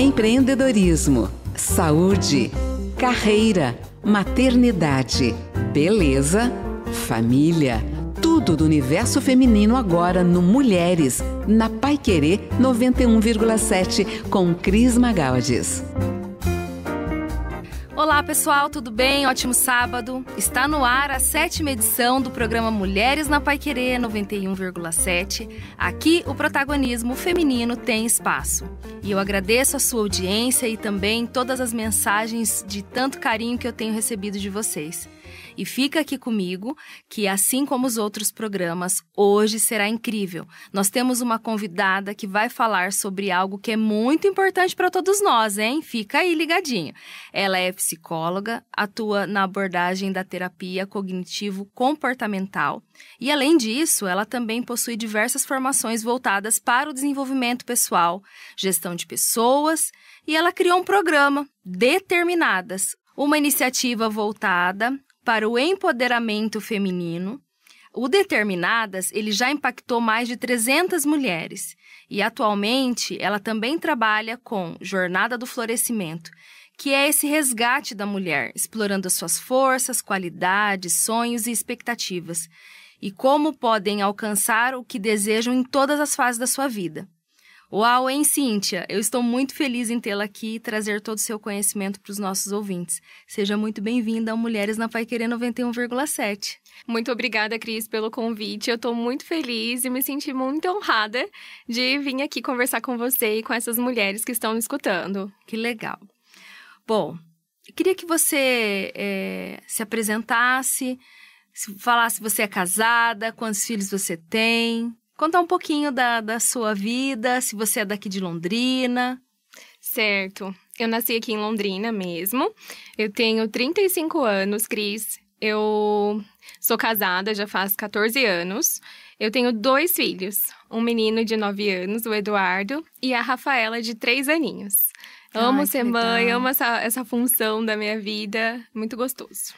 Empreendedorismo, saúde, carreira, maternidade, beleza, família. Tudo do universo feminino agora no Mulheres, na Pai Querer 91,7 com Cris Magaldes. Olá pessoal, tudo bem? Ótimo sábado. Está no ar a sétima edição do programa Mulheres na Paiquerê 91,7. Aqui o protagonismo feminino tem espaço. E eu agradeço a sua audiência e também todas as mensagens de tanto carinho que eu tenho recebido de vocês. E fica aqui comigo que, assim como os outros programas, hoje será incrível. Nós temos uma convidada que vai falar sobre algo que é muito importante para todos nós, hein? Fica aí ligadinho. Ela é psicóloga, atua na abordagem da terapia cognitivo-comportamental e, além disso, ela também possui diversas formações voltadas para o desenvolvimento pessoal, gestão de pessoas e ela criou um programa Determinadas, uma iniciativa voltada para o empoderamento feminino. O Determinadas, ele já impactou mais de 300 mulheres e atualmente ela também trabalha com Jornada do Florescimento, que é esse resgate da mulher, explorando as suas forças, qualidades, sonhos e expectativas, e como podem alcançar o que desejam em todas as fases da sua vida. Uau, hein, Cíntia? Eu estou muito feliz em tê-la aqui e trazer todo o seu conhecimento para os nossos ouvintes. Seja muito bem-vinda ao Mulheres na Pai Querer 91,7. Muito obrigada, Cris, pelo convite. Eu estou muito feliz e me senti muito honrada de vir aqui conversar com você e com essas mulheres que estão me escutando. Que legal. Bom, queria que você é, se apresentasse, falasse se você é casada, quantos filhos você tem contar um pouquinho da, da sua vida, se você é daqui de Londrina. Certo. Eu nasci aqui em Londrina mesmo. Eu tenho 35 anos, Cris. Eu sou casada já faz 14 anos. Eu tenho dois filhos, um menino de 9 anos, o Eduardo, e a Rafaela de 3 aninhos. Amo Ai, ser mãe, legal. amo essa, essa função da minha vida, muito gostoso.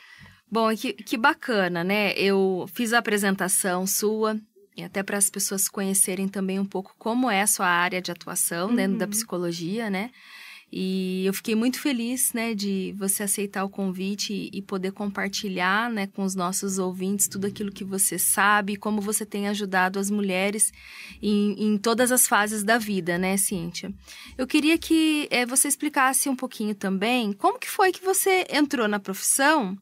Bom, que, que bacana, né? Eu fiz a apresentação sua, e até para as pessoas conhecerem também um pouco como é a sua área de atuação né, uhum. dentro da psicologia, né? E eu fiquei muito feliz, né, de você aceitar o convite e poder compartilhar, né, com os nossos ouvintes tudo aquilo que você sabe, como você tem ajudado as mulheres em, em todas as fases da vida, né, Cíntia? Eu queria que é, você explicasse um pouquinho também como que foi que você entrou na profissão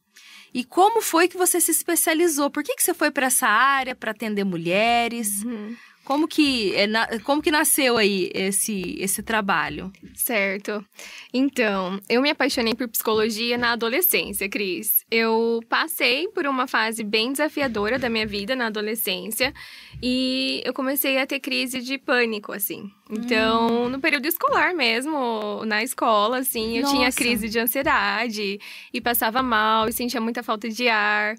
e como foi que você se especializou? Por que, que você foi para essa área para atender mulheres? Uhum. Como que, é, como que nasceu aí esse, esse trabalho? Certo. Então, eu me apaixonei por psicologia na adolescência, Cris. Eu passei por uma fase bem desafiadora da minha vida na adolescência e eu comecei a ter crise de pânico, assim. Então, hum. no período escolar mesmo, na escola, assim, eu Nossa. tinha crise de ansiedade e passava mal e sentia muita falta de ar.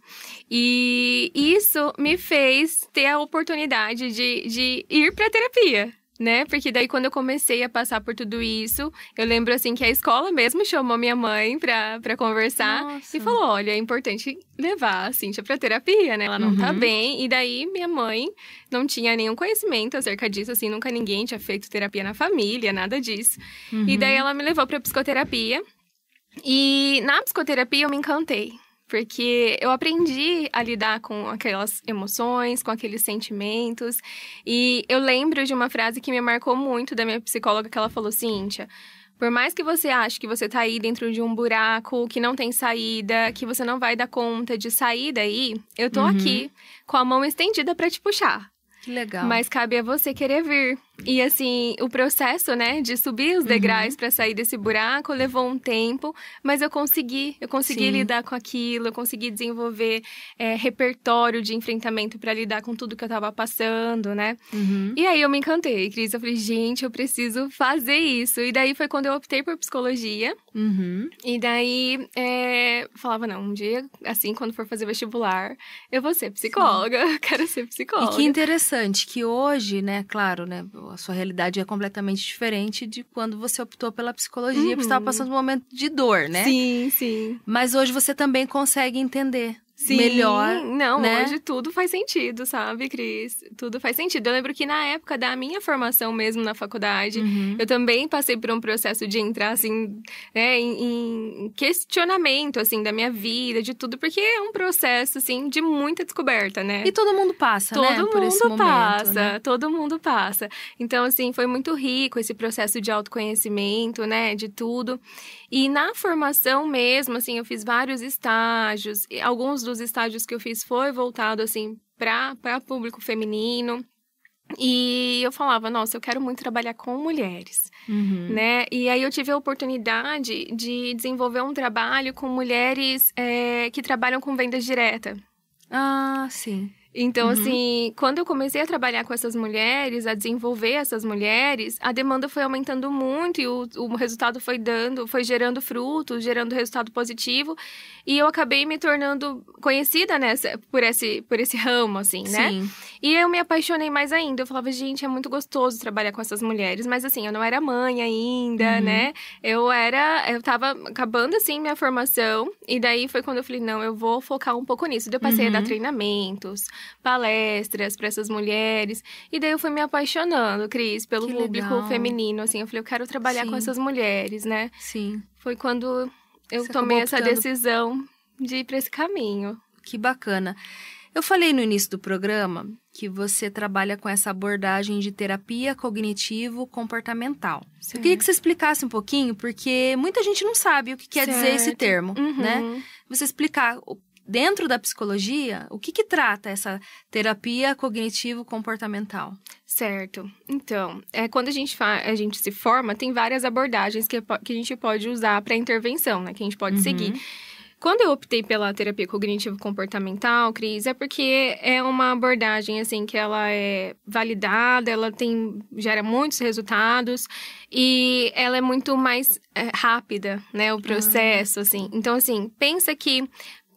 E isso me fez ter a oportunidade de de ir para terapia né? Porque daí quando eu comecei a passar por tudo isso, eu lembro assim que a escola mesmo chamou minha mãe pra, pra conversar Nossa. e falou: olha, é importante levar a Cíntia para terapia, né? Ela não tá uhum. tá bem. E daí minha mãe não tinha nenhum conhecimento acerca disso, assim, nunca ninguém tinha feito terapia na família, nada disso. Uhum. E daí uhum. ela me levou para psicoterapia. E na psicoterapia eu me encantei porque eu aprendi a lidar com aquelas emoções, com aqueles sentimentos. E eu lembro de uma frase que me marcou muito da minha psicóloga, que ela falou: Cíntia. Por mais que você ache que você está aí dentro de um buraco, que não tem saída, que você não vai dar conta de sair daí, eu tô uhum. aqui com a mão estendida para te puxar. Que legal. Mas cabe a você querer vir. E assim, o processo, né, de subir os degraus uhum. para sair desse buraco levou um tempo, mas eu consegui, eu consegui Sim. lidar com aquilo, eu consegui desenvolver é, repertório de enfrentamento para lidar com tudo que eu estava passando, né? Uhum. E aí eu me encantei, Cris. Eu falei, gente, eu preciso fazer isso. E daí foi quando eu optei por psicologia. Uhum. E daí é, falava, não, um dia, assim, quando for fazer vestibular, eu vou ser psicóloga, quero ser psicóloga. E que interessante que hoje, né, claro, né? a sua realidade é completamente diferente de quando você optou pela psicologia, uhum. porque estava passando um momento de dor, né? Sim, sim. Mas hoje você também consegue entender Sim, melhor. Não, né? hoje tudo faz sentido, sabe, Cris? Tudo faz sentido. Eu lembro que na época da minha formação mesmo na faculdade, uhum. eu também passei por um processo de entrar, assim, né, em, em, questionamento, assim, da minha vida, de tudo, porque é um processo, assim, de muita descoberta, né? E todo mundo passa, todo né? Todo mundo esse passa, né? todo mundo passa. Então, assim, foi muito rico esse processo de autoconhecimento, né, de tudo. E na formação mesmo, assim, eu fiz vários estágios, alguns dos os estágios que eu fiz foi voltado, assim, para público feminino. E eu falava, nossa, eu quero muito trabalhar com mulheres, uhum. né? E aí eu tive a oportunidade de desenvolver um trabalho com mulheres é, que trabalham com vendas direta. Ah, sim. Então, uhum. assim, quando eu comecei a trabalhar com essas mulheres, a desenvolver essas mulheres, a demanda foi aumentando muito e o, o resultado foi dando, foi gerando frutos, gerando resultado positivo. E eu acabei me tornando conhecida nessa, por, esse, por esse ramo, assim, né? Sim. E eu me apaixonei mais ainda. Eu falava, gente, é muito gostoso trabalhar com essas mulheres. Mas, assim, eu não era mãe ainda, uhum. né? Eu era. Eu tava acabando, assim, minha formação. E daí foi quando eu falei, não, eu vou focar um pouco nisso. Daí eu passei uhum. a dar uhum. treinamentos palestras para essas mulheres. E daí eu fui me apaixonando, Cris, pelo que público legal. feminino, assim. Eu falei, eu quero trabalhar Sim. com essas mulheres, né? Sim. Foi quando eu Você tomei essa decisão de ir para esse caminho. Que bacana. Eu falei no início do programa que você trabalha com essa abordagem de terapia cognitivo-comportamental. Eu queria que você explicasse um pouquinho, porque muita gente não sabe o que quer certo. dizer esse termo, né? uhum. né? Você explicar Dentro da psicologia, o que, que trata essa terapia cognitivo-comportamental? Certo. Então, é, quando a gente, a gente se forma, tem várias abordagens que, que a gente pode usar para intervenção, né? Que a gente pode uhum. seguir. Quando eu optei pela terapia cognitivo-comportamental, Cris, é porque é uma abordagem, assim, que ela é validada, ela tem, gera muitos resultados e ela é muito mais é, rápida, né, o ah. processo, assim. Então, assim, pensa que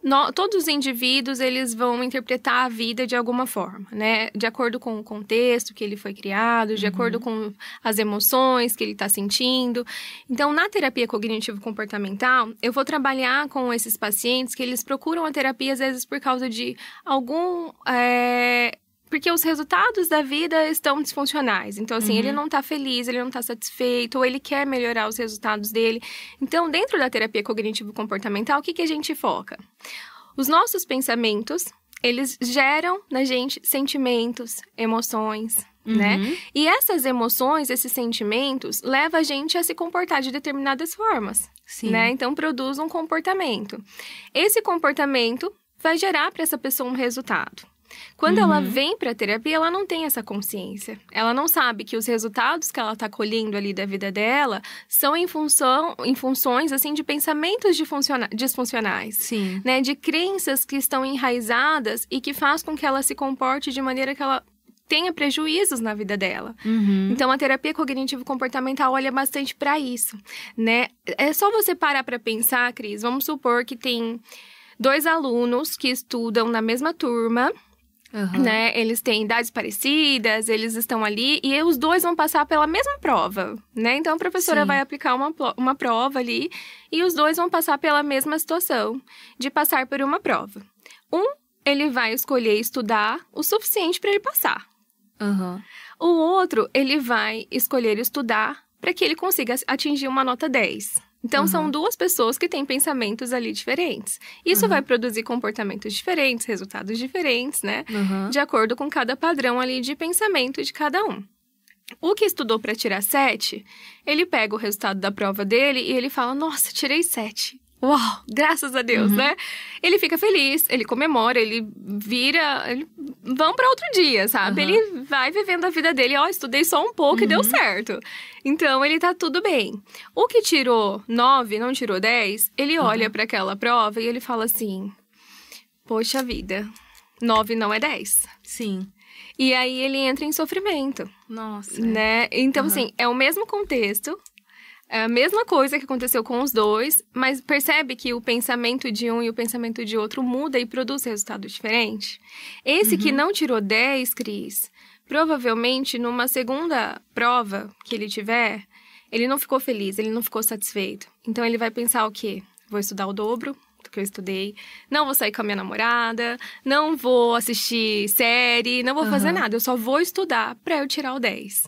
no, todos os indivíduos eles vão interpretar a vida de alguma forma, né? De acordo com o contexto que ele foi criado, de uhum. acordo com as emoções que ele está sentindo. Então, na terapia cognitivo-comportamental, eu vou trabalhar com esses pacientes que eles procuram a terapia às vezes por causa de algum é, porque os resultados da vida estão disfuncionais. Então, assim, uhum. ele não está feliz, ele não está satisfeito, ou ele quer melhorar os resultados dele. Então, dentro da terapia cognitivo-comportamental, o que, que a gente foca? Os nossos pensamentos, eles geram na gente sentimentos, emoções, né? Uhum. Né? E essas emoções, esses sentimentos, levam a gente a se comportar de determinadas formas. Sim. Né? Então, produz um comportamento. Esse comportamento vai gerar para essa pessoa um resultado. Quando uhum. ela vem para a terapia, ela não tem essa consciência. Ela não sabe que os resultados que ela está colhendo ali da vida dela são em função em funções assim de pensamentos disfuncionais, Sim. né, de crenças que estão enraizadas e que faz com que ela se comporte de maneira que ela tenha prejuízos na vida dela. Uhum. Então a terapia cognitivo comportamental olha bastante para isso, né? É só você parar para pensar, Cris. Vamos supor que tem dois alunos que estudam na mesma turma Uhum. Né? Eles têm idades parecidas, eles estão ali e os dois vão passar pela mesma prova, né? Então a professora Sim. vai aplicar uma, uma prova ali e os dois vão passar pela mesma situação de passar por uma prova. Um, ele vai escolher estudar o suficiente para ele passar. Uhum. O outro, ele vai escolher estudar para que ele consiga atingir uma nota 10. Então, uhum. são duas pessoas que têm pensamentos ali diferentes. Isso uhum. vai produzir comportamentos diferentes, resultados diferentes, né? Uhum. De acordo com cada padrão ali de pensamento de cada um. O que estudou para tirar sete, ele pega o resultado da prova dele e ele fala: Nossa, tirei sete uau, graças a Deus, uhum. né? Ele fica feliz, ele comemora, ele vira, ele vão para outro dia, sabe? Uhum. Ele vai vivendo a vida dele, ó, oh, estudei só um pouco uhum. e deu uhum. certo. Então ele tá tudo bem. O que tirou nove, não tirou dez. ele olha para aquela prova e ele fala assim: "Poxa vida, nove não é dez. Sim. E aí ele entra em sofrimento. Nossa. É. Né? Então assim, é o mesmo contexto, é a mesma coisa que aconteceu com os dois, mas percebe que o pensamento de um e o pensamento de outro muda e produz resultado diferente? Esse uhum. que não tirou 10, Cris, provavelmente numa segunda prova que ele tiver, ele não ficou feliz, ele não ficou satisfeito. Então ele vai pensar o quê? Vou estudar o dobro, do que eu estudei. Não vou sair com a minha namorada, não vou assistir série, não vou uhum. fazer nada. Eu só vou estudar para eu tirar o 10.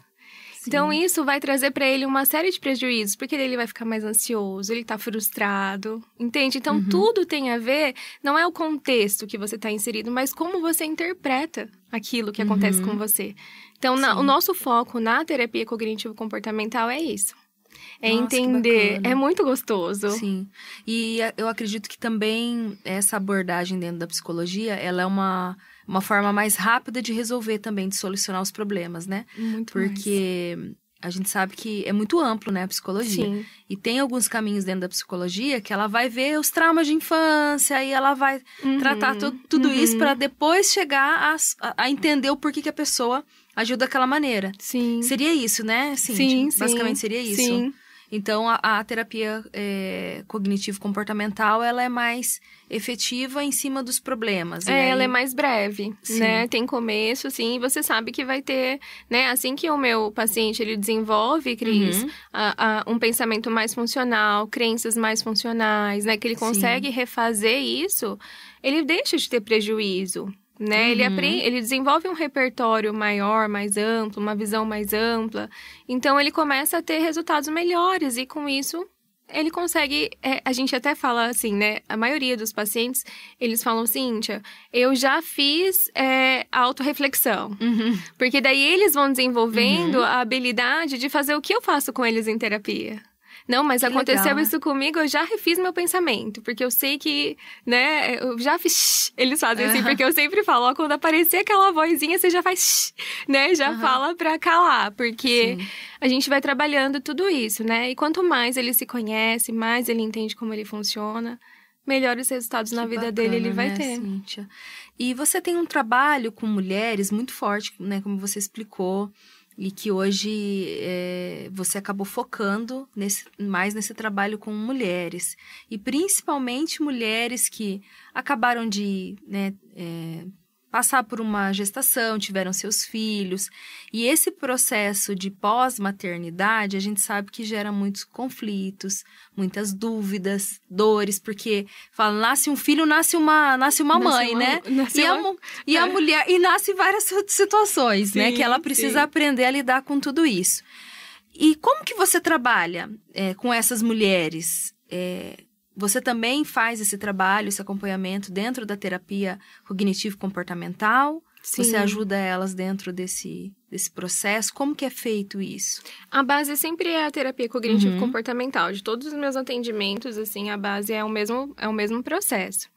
Então isso vai trazer para ele uma série de prejuízos, porque ele vai ficar mais ansioso, ele tá frustrado, entende? Então uhum. tudo tem a ver, não é o contexto que você tá inserido, mas como você interpreta aquilo que acontece uhum. com você. Então na, o nosso foco na terapia cognitivo comportamental é isso. É Nossa, entender, é muito gostoso. Sim. E eh, eu acredito que também essa abordagem dentro da psicologia, ela é uma uma forma mais rápida de resolver também, de solucionar os problemas, né? Muito Porque mais. a gente sabe que é muito amplo, né, a psicologia. Sim. E tem alguns caminhos dentro da psicologia que ela vai ver os traumas de infância e ela vai uhum. tratar tudo uhum. isso para depois chegar a, a entender o porquê que a pessoa agiu daquela maneira. Sim. Seria isso, né? sim, sim. Basicamente seria isso. Sim. Então, a, a terapia é, cognitivo-comportamental, ela é mais efetiva em cima dos problemas. É, aí... ela é mais breve, sim. né? Tem começo, assim, você sabe que vai ter, né? Assim que o meu paciente, ele desenvolve, Cris, uhum. a, a, um pensamento mais funcional, crenças mais funcionais, né? Que ele consegue sim. refazer isso, ele deixa de ter prejuízo, né? Uhum. Ele, aprende, ele desenvolve um repertório maior, mais amplo, uma visão mais ampla. Então ele começa a ter resultados melhores e com isso ele consegue. É, a gente até fala assim, né? A maioria dos pacientes eles falam, Cíntia, eu já fiz é, autorreflexão. Uhum. Porque daí eles vão desenvolvendo uhum. a habilidade de fazer o que eu faço com eles em terapia. Não, mas que aconteceu legal, né? isso comigo, eu já refiz meu pensamento, porque eu sei que, né, eu já fiz. Eles fazem uhum. assim, porque eu sempre falo, ó, quando aparecer aquela vozinha, você já faz, né, já uhum. fala pra calar, porque Sim. a gente vai trabalhando tudo isso, né? E quanto mais ele se conhece, mais ele entende como ele funciona, melhores resultados que na vida bacana, dele ele vai né, ter. Cíntia? E você tem um trabalho com mulheres muito forte, né, como você explicou e que hoje é, você acabou focando nesse, mais nesse trabalho com mulheres e principalmente mulheres que acabaram de né, é, passar por uma gestação, tiveram seus filhos. E esse processo de pós-maternidade, a gente sabe que gera muitos conflitos, muitas dúvidas, dores, porque fala, nasce um filho, nasce uma, nasce uma nasce mãe, uma, né? Nasce e, uma... a, e a é. mulher, e nasce várias situações, sim, né? Que ela precisa sim. aprender a lidar com tudo isso. E como que você trabalha é, com essas mulheres? É, você também faz esse trabalho, esse acompanhamento dentro da terapia cognitivo-comportamental? Sim. Você ajuda elas dentro desse desse processo? Como que é feito isso? A base sempre é a terapia cognitivo uhum. comportamental. De todos os meus atendimentos, assim, a base é o mesmo, é o mesmo processo.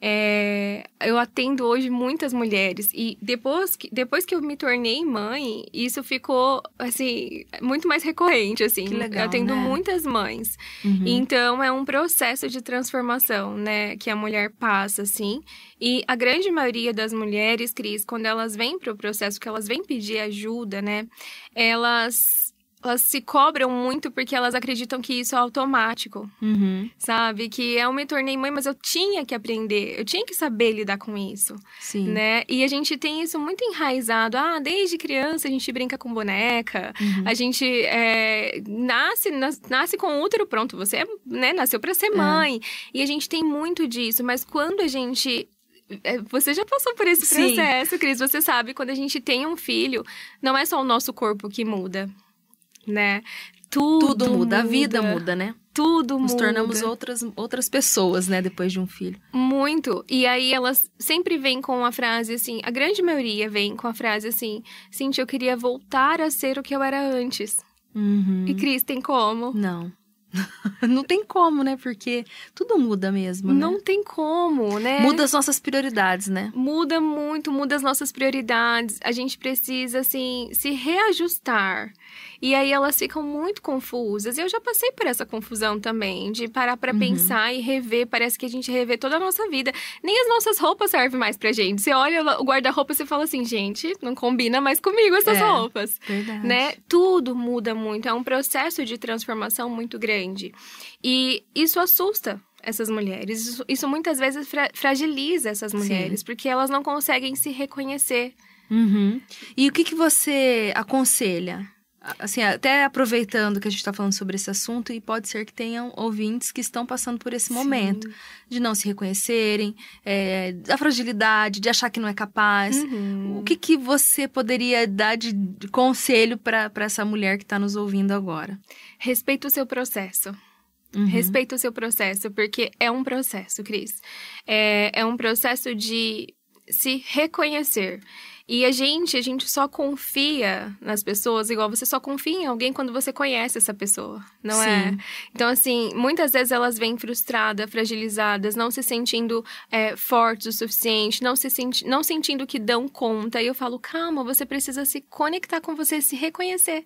É, eu atendo hoje muitas mulheres e depois que, depois que eu me tornei mãe, isso ficou assim muito mais recorrente assim. Que legal, eu atendo né? muitas mães. Uhum. Então é um processo de transformação, né, que a mulher passa assim. E a grande maioria das mulheres, Cris, quando elas vêm para o processo que elas vêm pedir ajuda ajuda, né? Elas elas se cobram muito porque elas acreditam que isso é automático, uhum. sabe? Que eu me tornei mãe, mas eu tinha que aprender, eu tinha que saber lidar com isso, Sim. né? E a gente tem isso muito enraizado. Ah, desde criança a gente brinca com boneca, uhum. a gente é, nasce, nasce com útero pronto, você é, né, nasceu para ser é. mãe. E a gente tem muito disso, mas quando a gente é, você já passou por esse processo, Cris. Você sabe, quando a gente tem um filho, não é só o nosso corpo que muda, né? Tudo, Tudo muda. muda. A vida muda, né? Tudo Nos muda. Nos tornamos outras, outras pessoas, né? Depois de um filho. Muito. E aí elas sempre vêm com a frase assim... A grande maioria vem com a frase assim... Cintia, eu queria voltar a ser o que eu era antes. Uhum. E Cris, tem como? Não. Não tem como, né? Porque tudo muda mesmo. Né? Não tem como, né? Muda as nossas prioridades, né? Muda muito, muda as nossas prioridades. A gente precisa, assim, se reajustar. E aí elas ficam muito confusas. Eu já passei por essa confusão também, de parar para uhum. pensar e rever. Parece que a gente revê toda a nossa vida. Nem as nossas roupas servem mais pra gente. Você olha o guarda-roupa e você fala assim, gente, não combina mais comigo essas é, roupas. Verdade. Né? Tudo muda muito. É um processo de transformação muito grande. E isso assusta essas mulheres. Isso, isso muitas vezes fra fragiliza essas mulheres, Sim. porque elas não conseguem se reconhecer. Uhum. E o que, que você aconselha assim, até aproveitando que a gente está falando sobre esse assunto, e pode ser que tenham ouvintes que estão passando por esse Sim. momento de não se reconhecerem, é, da fragilidade, de achar que não é capaz. Uhum. O que, que você poderia dar de, de conselho para essa mulher que está nos ouvindo agora? Respeita o seu processo. Uhum. Respeita o seu processo, porque é um processo, Cris. É, é um processo de se reconhecer. E a gente, a gente só confia nas pessoas, igual você só confia em alguém quando você conhece essa pessoa, não é? Sim. é? Então, assim, muitas vezes elas vêm frustradas, fragilizadas, não se sentindo é, fortes o suficiente, não se senti não sentindo que dão conta. E eu falo, calma, você precisa se conectar com você, se reconhecer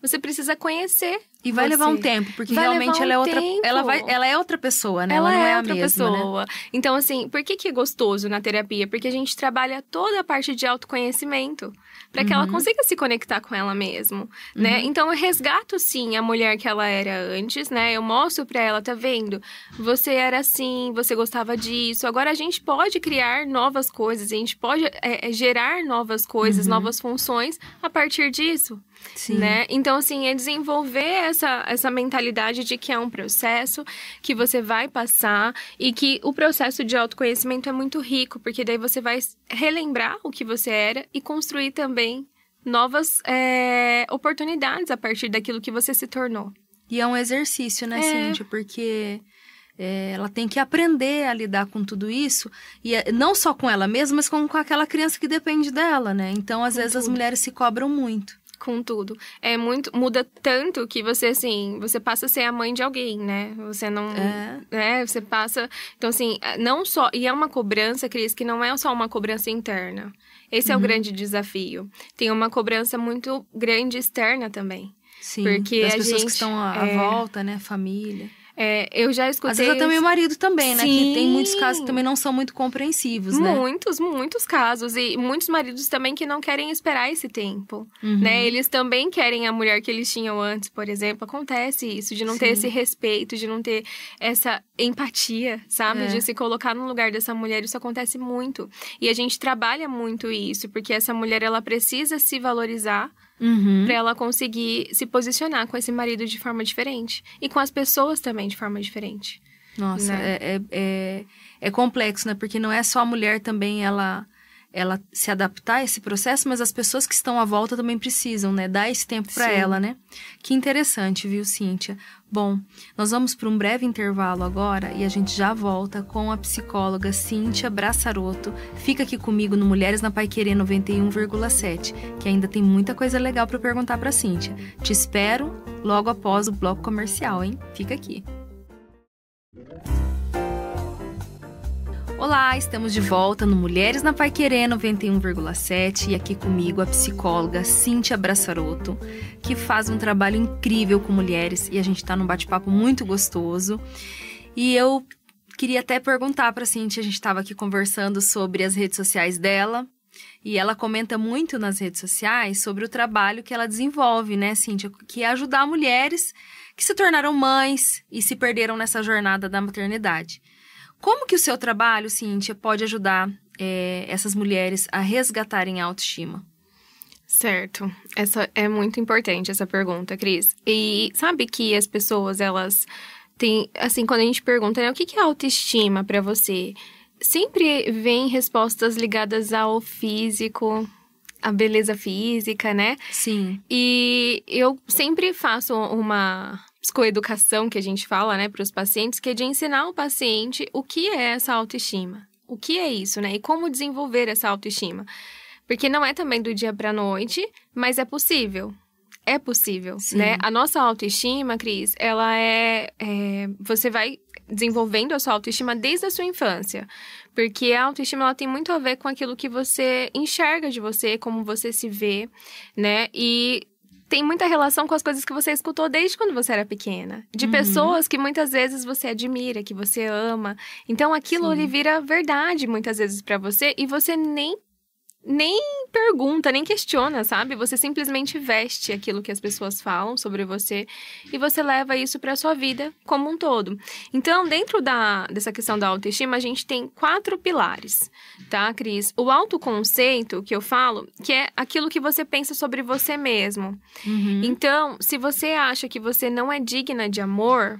você precisa conhecer. E vai você. levar um tempo, porque vai realmente ela é outra, ela vai, ela é outra pessoa, né? Ela, ela não é, é outra mesma, né? pessoa. Né? Então assim, por que que é gostoso na terapia? Porque a gente trabalha toda a parte de autoconhecimento, para que ela uhum. consiga se conectar com ela mesma, né? Uhum. Então eu resgato sim a mulher que ela era antes, né? Eu mostro para ela, tá vendo? Você era assim, você gostava disso. Agora a gente pode criar novas coisas, a gente pode é, é gerar novas coisas, uhum. novas funções a partir disso. Sim. né? Então, assim, é desenvolver essa, essa mentalidade de que é um processo que você vai passar e que o processo de autoconhecimento é muito rico, porque daí você vai relembrar o que você era e construir também novas é, oportunidades a partir daquilo que você se tornou. E é um exercício, né, é. Cíntia? Porque é, ela tem que aprender a lidar com tudo isso, e é, não só com ela mesma, mas com, aquela criança que depende dela, né? Então, às com vezes, tudo. as mulheres se cobram muito com tudo. É muito. Muda tanto que você, assim, você passa a ser a mãe de alguém, né? Você não. É. Né? Você passa. Então, assim, não só. E é uma cobrança, Cris, que não é só uma cobrança interna. Esse uhum. é o uhum. grande desafio. Tem uma cobrança muito grande externa também. Sim, porque as pessoas gente, que estão à, é, volta, né? Família. É, eu já escutei. Às vezes até meu marido também, né? Sim. Que tem muitos casos que também não são muito compreensivos, né? Muitos, muitos casos. E muitos maridos também que não querem esperar esse tempo, uhum. né? Eles também querem a mulher que eles tinham antes, por exemplo. Acontece isso, de não Sim. ter esse respeito, de não ter essa empatia, sabe? É. De se colocar no lugar dessa mulher. Isso acontece muito. E a gente trabalha muito isso, porque essa mulher, ela precisa se valorizar Uhum. Pra ela conseguir se posicionar com esse marido de forma diferente. E com as pessoas também de forma diferente. Nossa, né? é, é, é, é complexo, né? Porque não é só a mulher também, ela ela se adaptar a esse processo, mas as pessoas que estão à volta também precisam, né? Dar esse tempo para ela, né? Que interessante, viu, Cíntia? Bom, nós vamos para um breve intervalo agora e a gente já volta com a psicóloga Cíntia Braçaroto. Fica aqui comigo no Mulheres na Paiquerê 91,7, que ainda tem muita coisa legal para perguntar para Cíntia. Te espero logo após o bloco comercial, hein? Fica aqui. Música Olá, estamos de volta no Mulheres na Pai Querer 91,7 e aqui comigo a psicóloga Cíntia Braçaroto, que faz um trabalho incrível com mulheres e a gente está num bate-papo muito gostoso. E eu queria até perguntar para a Cíntia, a gente estava aqui conversando sobre as redes sociais dela, e ela comenta muito nas redes sociais sobre o trabalho que ela desenvolve, né, Cíntia? Que é ajudar mulheres que se tornaram mães e se perderam nessa jornada da maternidade. Como que o seu trabalho, Cíntia, pode ajudar é, essas mulheres a resgatarem a autoestima? Certo. Essa é muito importante essa pergunta, Cris. E sabe que as pessoas, elas têm, assim, quando a gente pergunta, né, o que é autoestima para você? Sempre vem respostas ligadas ao físico, à beleza física, né? Sim. E eu sempre faço uma psicoeducação que a gente fala, né, para os pacientes, que é de ensinar o paciente o que é essa autoestima. O que é isso, né? E como desenvolver essa autoestima. Porque não é também do dia para noite, mas é possível. É possível, né? Sim. né? A nossa autoestima, Cris, ela é, é, Você vai desenvolvendo a sua autoestima desde a sua infância. Porque a autoestima, ela tem muito a ver com aquilo que você enxerga de você, como você se vê, né? E tem muita relação com as coisas que você escutou desde quando você era pequena. De uhum. pessoas que muitas vezes você admira, que você ama. Então aquilo lhe ele vira verdade muitas vezes para você e você nem nem pergunta, nem questiona, sabe? Você simplesmente veste aquilo que as pessoas falam sobre você e você leva isso para sua vida como um todo. Então, dentro da, dessa questão da autoestima, a gente tem quatro pilares, tá, Cris? O autoconceito, que eu falo, que é aquilo que você pensa sobre você mesmo. Uhum. Então, se você acha que você não é digna de amor,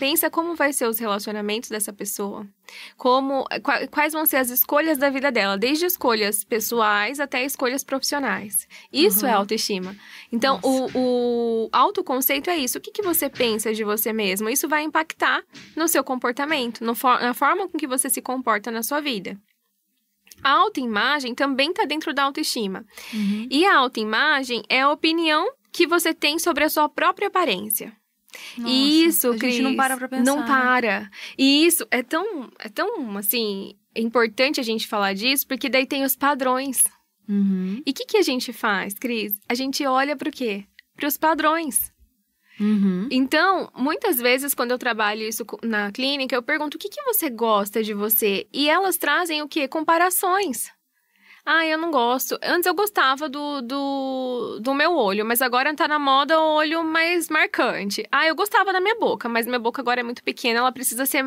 pensa como vai ser os relacionamentos dessa pessoa, como quais vão ser as escolhas da vida dela, desde escolhas pessoais até escolhas profissionais. Isso é uhum. é autoestima. Então, o, o autoconceito é isso. O que, que você pensa de você mesmo? Isso vai impactar no seu comportamento, no for, na forma com que você se comporta na sua vida. A autoimagem também está dentro da autoestima. Uhum. E a autoimagem é a opinião que você tem sobre a sua própria aparência. Nossa, isso, a Cris. Gente não para pra pensar. Não né? para. E isso é tão, é tão assim, é importante a gente falar disso, porque daí tem os padrões. Uhum. E o que, que a gente faz, Cris? A gente olha para o quê? Para os padrões. Uhum. Então, muitas vezes, quando eu trabalho isso na clínica, eu pergunto o que, que você gosta de você? E elas trazem o quê? Comparações. Ah, eu não gosto. Antes eu gostava do, do, do meu olho, mas agora tá na moda o olho mais marcante. Ah, eu gostava da minha boca, mas minha boca agora é muito pequena, ela precisa ser.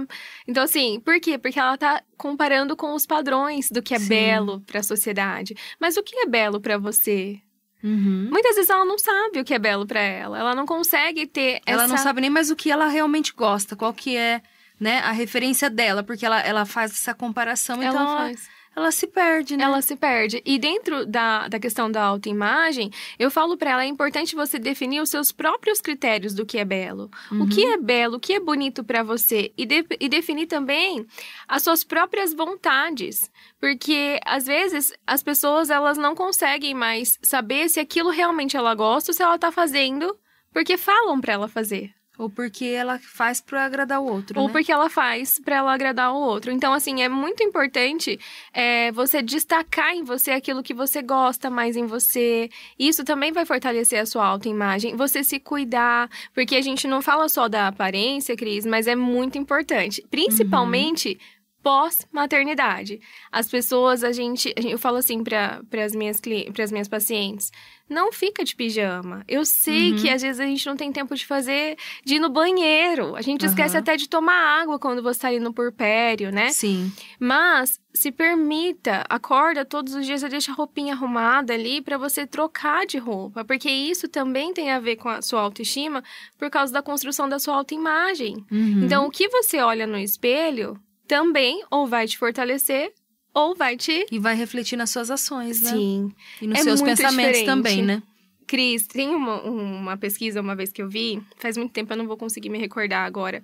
Então, assim, por quê? Porque ela tá comparando com os padrões do que é Sim. belo para a sociedade. Mas o que é belo para você? Uhum. Muitas vezes ela não sabe o que é belo para ela. Ela não consegue ter Ela não sabe nem mais o que ela realmente gosta, qual que é, né, a referência dela, porque ela, ela faz essa comparação, ela então ela, faz ela se perde, né? Ela se perde. E dentro da, da questão da autoimagem, eu falo para ela, é importante você definir os seus próprios critérios do que é belo. Uhum. O que uhum. é belo, o que é bonito para você. E, de, e definir também as suas próprias vontades. Porque, às vezes, as pessoas, elas não conseguem mais saber se aquilo realmente ela gosta ou se ela tá fazendo porque falam para ela fazer. Ou porque ela faz para agradar o outro. Ou né? porque ela faz para ela agradar o outro. Então, assim, é muito importante é, você destacar em você aquilo que você gosta mais em você. Isso também vai fortalecer a sua autoimagem. Você se cuidar. Porque a gente não fala só da aparência, Cris, mas é muito importante. Principalmente. Uhum pós-maternidade. As pessoas, a gente, eu falo assim para as minhas, as minhas pacientes, não fica de pijama. Eu sei uhum. que às vezes a gente não tem tempo de fazer, de ir no banheiro. A gente uhum. esquece até de tomar água quando você tá ali no pério né? Sim. Mas se permita, acorda todos os dias, deixa a roupinha arrumada ali para você trocar de roupa, porque isso também tem a ver com a sua autoestima por causa da construção da sua autoimagem. Uhum. Então, o que você olha no espelho também ou vai te fortalecer ou vai te. E vai refletir nas suas ações, né? Sim. E nos é seus pensamentos diferente. também, né? Cris, tem uma, uma pesquisa uma vez que eu vi, faz muito tempo eu não vou conseguir me recordar agora,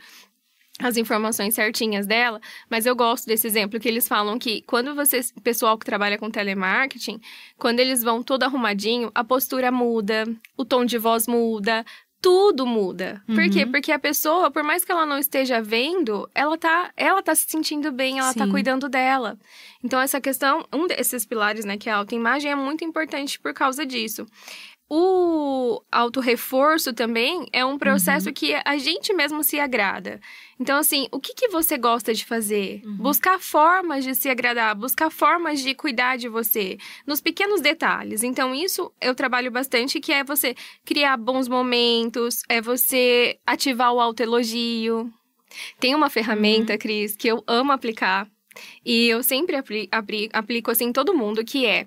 as informações certinhas dela, mas eu gosto desse exemplo que eles falam que quando você, pessoal que trabalha com telemarketing, quando eles vão todo arrumadinho, a postura muda, o tom de voz muda, tudo muda. Uhum. Por quê? Uhum. Porque a pessoa, por mais que ela não esteja vendo, ela tá, ela tá se sentindo bem, ela tá Sim. tá cuidando dela. Então, essa questão, um desses pilares, né, que é a autoimagem, é muito importante por causa disso o autorreforço também é um processo uhum. que a gente mesmo se agrada. Então, assim, o que, que você gosta de fazer? Uhum. Buscar formas de se agradar, buscar formas de cuidar de você, nos pequenos detalhes. Então, isso eu trabalho bastante, que é você criar bons momentos, é você ativar o autoelogio. Tem uma ferramenta, uhum. Cris, que eu amo aplicar, e eu sempre apli apli aplico assim todo mundo, que é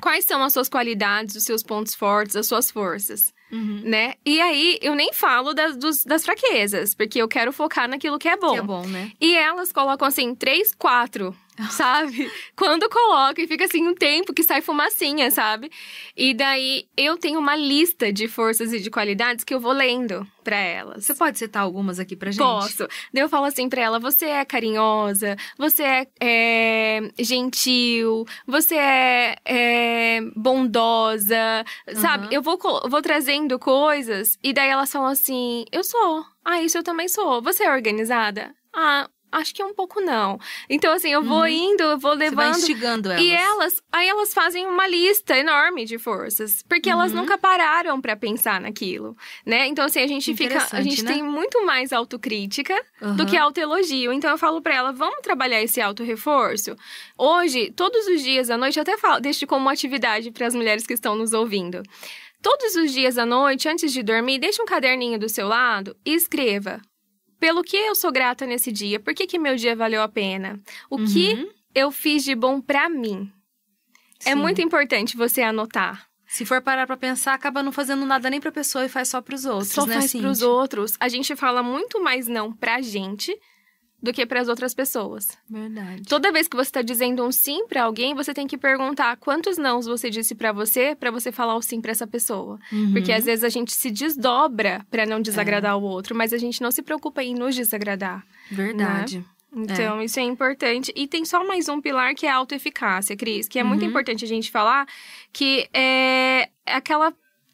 quais são as suas qualidades, os seus pontos fortes, as suas forças, uhum. né? E aí, eu nem falo das, dos, das fraquezas, porque eu quero focar naquilo que é bom. Que é bom, né? E elas colocam, assim, três, quatro sabe? Quando coloca e fica assim um tempo que sai fumacinha, sabe? E daí eu tenho uma lista de forças e de qualidades que eu vou lendo para elas. Você pode citar algumas aqui pra gente? Posso. Daí eu falo assim pra ela: você é carinhosa, você é, é gentil, você é, é bondosa, uhum. sabe? Eu vou, vou trazendo coisas e daí elas falam assim: eu sou. Ah, isso eu também sou. Você é organizada? Ah, Acho que é um pouco não. Então, assim, eu vou uhum. indo, eu vou levando. Você vai instigando elas. E elas, aí elas fazem uma lista enorme de forças. Porque uhum. elas nunca pararam para pensar naquilo, né? Então, assim, a gente fica. A gente né? tem muito mais autocrítica uhum. do que uhum. autoelogio. Então, eu falo para ela, vamos trabalhar esse auto-reforço? Hoje, todos os dias à noite, eu até falo, deixo como atividade para as mulheres que estão nos ouvindo. Todos os dias à noite, antes de dormir, deixe um caderninho do seu lado e escreva pelo que eu sou grata nesse dia, por que, que meu dia valeu a pena, o uhum. que eu fiz de bom para mim. É Sim. É muito importante você anotar. Se for parar para pensar, acaba não fazendo nada nem para pessoa e faz só para os outros, só né? Só faz para os outros. A gente fala muito mais não para gente do que para as outras pessoas. Verdade. Toda vez que você está dizendo um sim para alguém, você tem que perguntar quantos nãos você disse para você para você falar o sim para essa pessoa. Uhum. Porque às vezes a gente se desdobra para não desagradar é. o outro, mas a gente não se preocupa em nos desagradar. Né? Verdade. Né? Então, é. isso é importante. E tem só mais um pilar que é a autoeficácia, Cris, que é uhum. muito importante a gente falar que é aquela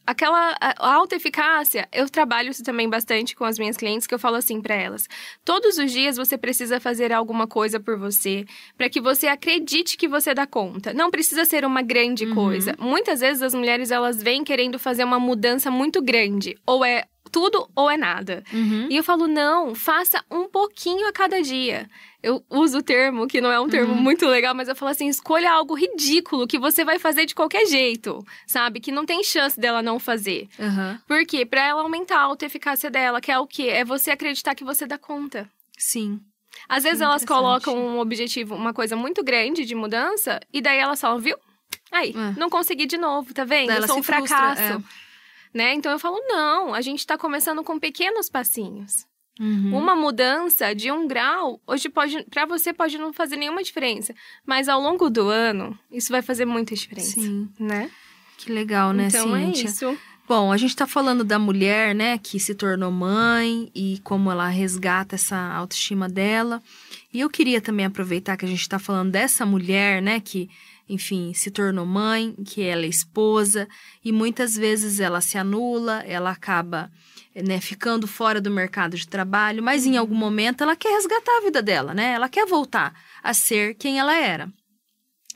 aquela alta eficácia, eu trabalho isso também bastante com as minhas clientes, que eu falo assim para elas: todos os dias você precisa fazer alguma coisa por você, para que você acredite que você dá conta. Não precisa ser uma grande uhum. coisa. Muitas vezes as mulheres elas vêm querendo fazer uma mudança muito grande, ou é tudo ou é nada. Uhum. E eu falo, não, faça um pouquinho a cada dia. Eu uso o termo, que não é um termo uhum. muito legal, mas eu falo assim: escolha algo ridículo que você vai fazer de qualquer jeito, sabe? Que não tem chance dela não fazer. Uhum. Por quê? Pra ela aumentar a autoeficácia dela, que é o quê? É você acreditar que você dá conta. Sim. Às vezes elas colocam um objetivo, uma coisa muito grande de mudança, e daí elas falam, viu? Aí, é. não consegui de novo, tá vendo? Daí eu sou um frustra, fracasso. É né? Então eu falo, não, a gente está começando com pequenos passinhos. Uhum. Uma mudança de um grau, hoje pode, para você pode não fazer nenhuma diferença, mas ao longo do ano, isso vai fazer muita diferença, Sim. né? Que legal, né, então, é Cíntia? é isso. Bom, a gente está falando da mulher, né, que se tornou mãe e como ela resgata essa autoestima dela. E eu queria também aproveitar que a gente está falando dessa mulher, né, que enfim, se tornou mãe, que ela é esposa, e muitas vezes ela se anula, ela acaba né, ficando fora do mercado de trabalho, mas em algum momento ela quer resgatar a vida dela, né? Ela quer voltar a ser quem ela era.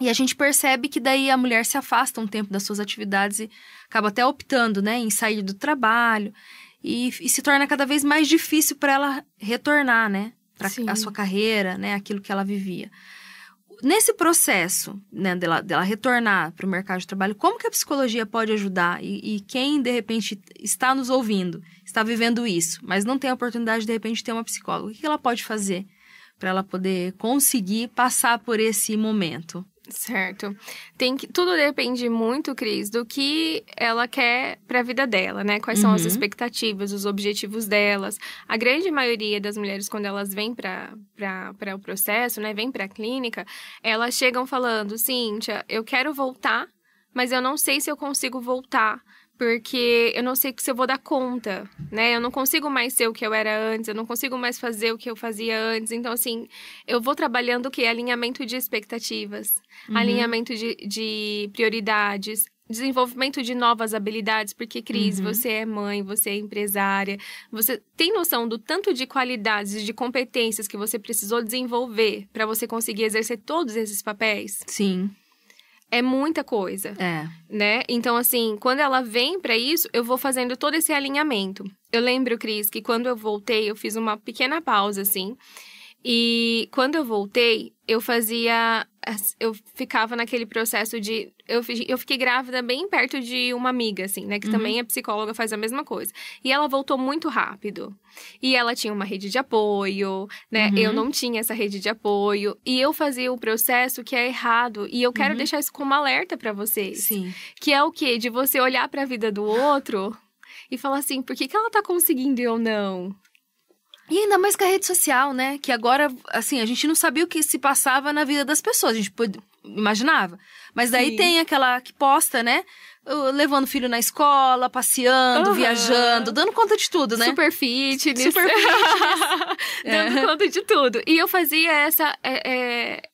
E a gente percebe que daí a mulher se afasta um tempo das suas atividades e acaba até optando, né, em sair do trabalho e, e se torna cada vez mais difícil para ela retornar, né, para a sua carreira, né, aquilo que ela vivia nesse processo né, dela, dela retornar para o mercado de trabalho, como que a psicologia pode ajudar? E, e, quem, de repente, está nos ouvindo, está vivendo isso, mas não tem a oportunidade, de repente, de ter uma psicóloga, o que ela pode fazer para ela poder conseguir passar por esse momento? Certo. Tem que tudo depende muito, Cris, do que ela quer para a vida dela, né? Quais uhum. são as uhum. expectativas, os objetivos delas. A grande maioria das mulheres quando elas vêm para para o processo, né, vêm para a clínica, elas chegam falando: "Cíntia, eu quero voltar, mas eu não sei se eu consigo voltar porque eu não sei se eu vou dar conta, né? Eu não consigo mais ser o que eu era antes, eu não consigo mais fazer o que eu fazia antes. Então, assim, eu vou trabalhando o quê? Alinhamento de expectativas, uhum. alinhamento de, de, prioridades. Desenvolvimento de novas habilidades, porque, Cris, uhum. você é mãe, você é empresária, você tem noção do tanto de qualidades, de competências que você precisou desenvolver para você conseguir exercer todos esses papéis? Sim é muita coisa. É. Né? Então, assim, quando ela vem para isso, eu vou fazendo todo esse alinhamento. Eu lembro, Cris, que quando eu voltei, eu fiz uma pequena pausa, assim. E quando eu voltei, eu fazia eu ficava naquele processo de. Eu, eu fiquei grávida bem perto de uma amiga, assim, né? Que uhum. também é psicóloga, faz a mesma coisa. E ela voltou muito rápido. E ela tinha uma rede de apoio, né? Uhum. Eu não tinha essa rede de apoio. E eu fazia o processo que é errado. E eu quero uhum. deixar isso como alerta para vocês. Sim. Que é o quê? De você olhar para a vida do outro e falar assim: por que, que ela tá conseguindo e eu não? E ainda mais com a rede social, né? Que agora, assim, a gente não sabia o que se passava na vida das pessoas, a gente pod imaginava. Mas daí Sim. tem aquela que posta, né? Levando o filho na escola, passeando, uhum. viajando, dando conta de tudo, né? Super fitness. Super fitness. é. Dando conta de tudo. E eu fazia essa. é, é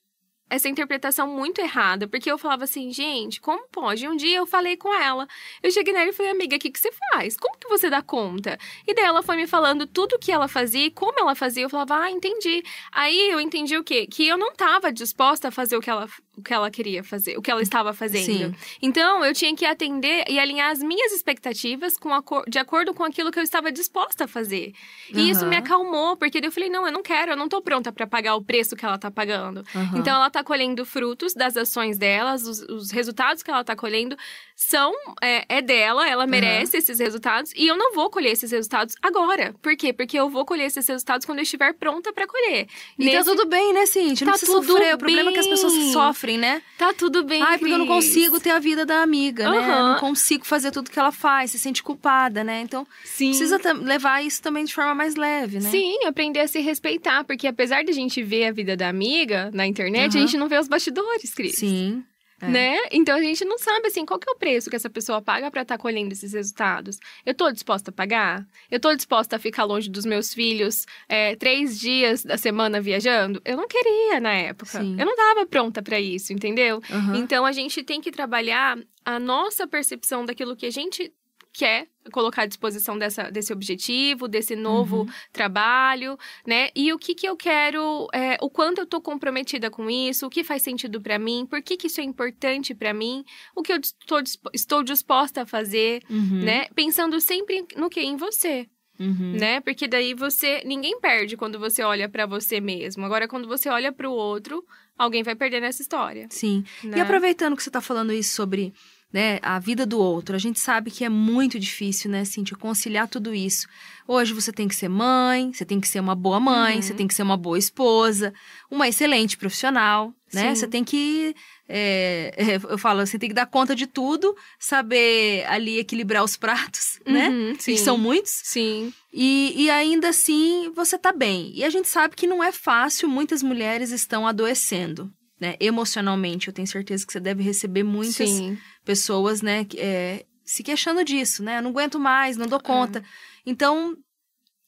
essa interpretação muito errada, porque eu falava assim, gente, como pode? Um dia eu falei com ela, eu cheguei nela e falei, amiga, o que, que você faz? Como que você dá conta? E daí ela foi me falando tudo o que ela fazia e como ela fazia, eu falava, ah, entendi. Aí eu entendi o quê? Que eu não estava disposta a fazer o que ela o que ela queria fazer, o que ela estava fazendo. Sim. Então, eu tinha que atender e alinhar as minhas expectativas com a, de acordo com aquilo que eu estava disposta a fazer. E isso me acalmou, porque eu falei: não, eu não quero, eu não estou pronta para pagar o preço que ela está pagando. Uhum. Então, ela está colhendo frutos das ações delas, os, os resultados que ela está colhendo são é, é, dela, ela merece uhum. esses resultados e eu não vou colher esses resultados agora. Por quê? Porque eu vou colher esses resultados quando eu estiver pronta para colher. E tá Nesse... tá tudo bem, né, Cintia? Tá não tá precisa sofrer. Bem. O problema é que as pessoas sofrem sofrem, né? Tá tudo bem. Ai, Cris. porque eu não consigo ter a vida da amiga, uhum. né? Eu não consigo fazer tudo que ela faz, se sente culpada, né? Então, Sim. precisa levar isso também de forma mais leve, né? Sim, aprender a se respeitar, porque apesar de a gente ver a vida da amiga na internet, uhum. a gente não vê os bastidores, Cris. Sim. É. Né? Então a gente não sabe assim qual que é o preço que essa pessoa paga para estar tá colhendo esses resultados. Eu estou disposta a pagar? Eu estou disposta a ficar longe dos meus filhos é, três dias da semana viajando? Eu não queria na época. Sim. Eu não estava pronta para isso, entendeu? Uhum. Então a gente tem que trabalhar a nossa percepção daquilo que a gente quer colocar à disposição dessa, desse objetivo, desse novo uhum. trabalho, né? E o que, que eu quero, é, o quanto eu estou comprometida com isso, o que faz sentido para mim, por que, que isso é importante para mim, o que eu estou, estou disposta a fazer, uhum. né? Pensando sempre no que? Em você. Uhum. Né? Porque daí você. Ninguém perde quando você olha para você mesmo. Agora, quando você olha para o outro, alguém vai perder nessa história. Sim. Né? E aproveitando que você está falando isso sobre né, a vida do outro. A gente sabe que é muito difícil, né, Cintia, conciliar tudo isso. Hoje você tem que ser mãe, você tem que ser uma boa mãe, uhum. você tem que ser uma boa esposa, uma excelente profissional, né? Sim. Você tem que, é, é eu falo, você tem que dar conta de tudo, saber ali equilibrar os pratos, né? uhum, né? Sim. são muitos. Sim. E, e ainda assim você tá bem. E a gente sabe que não é fácil, muitas mulheres estão adoecendo. Né, emocionalmente, eu tenho certeza que você deve receber muitas, Sim pessoas, né, é, se queixando disso, né? Eu não aguento mais, não dou é. conta. É. Então,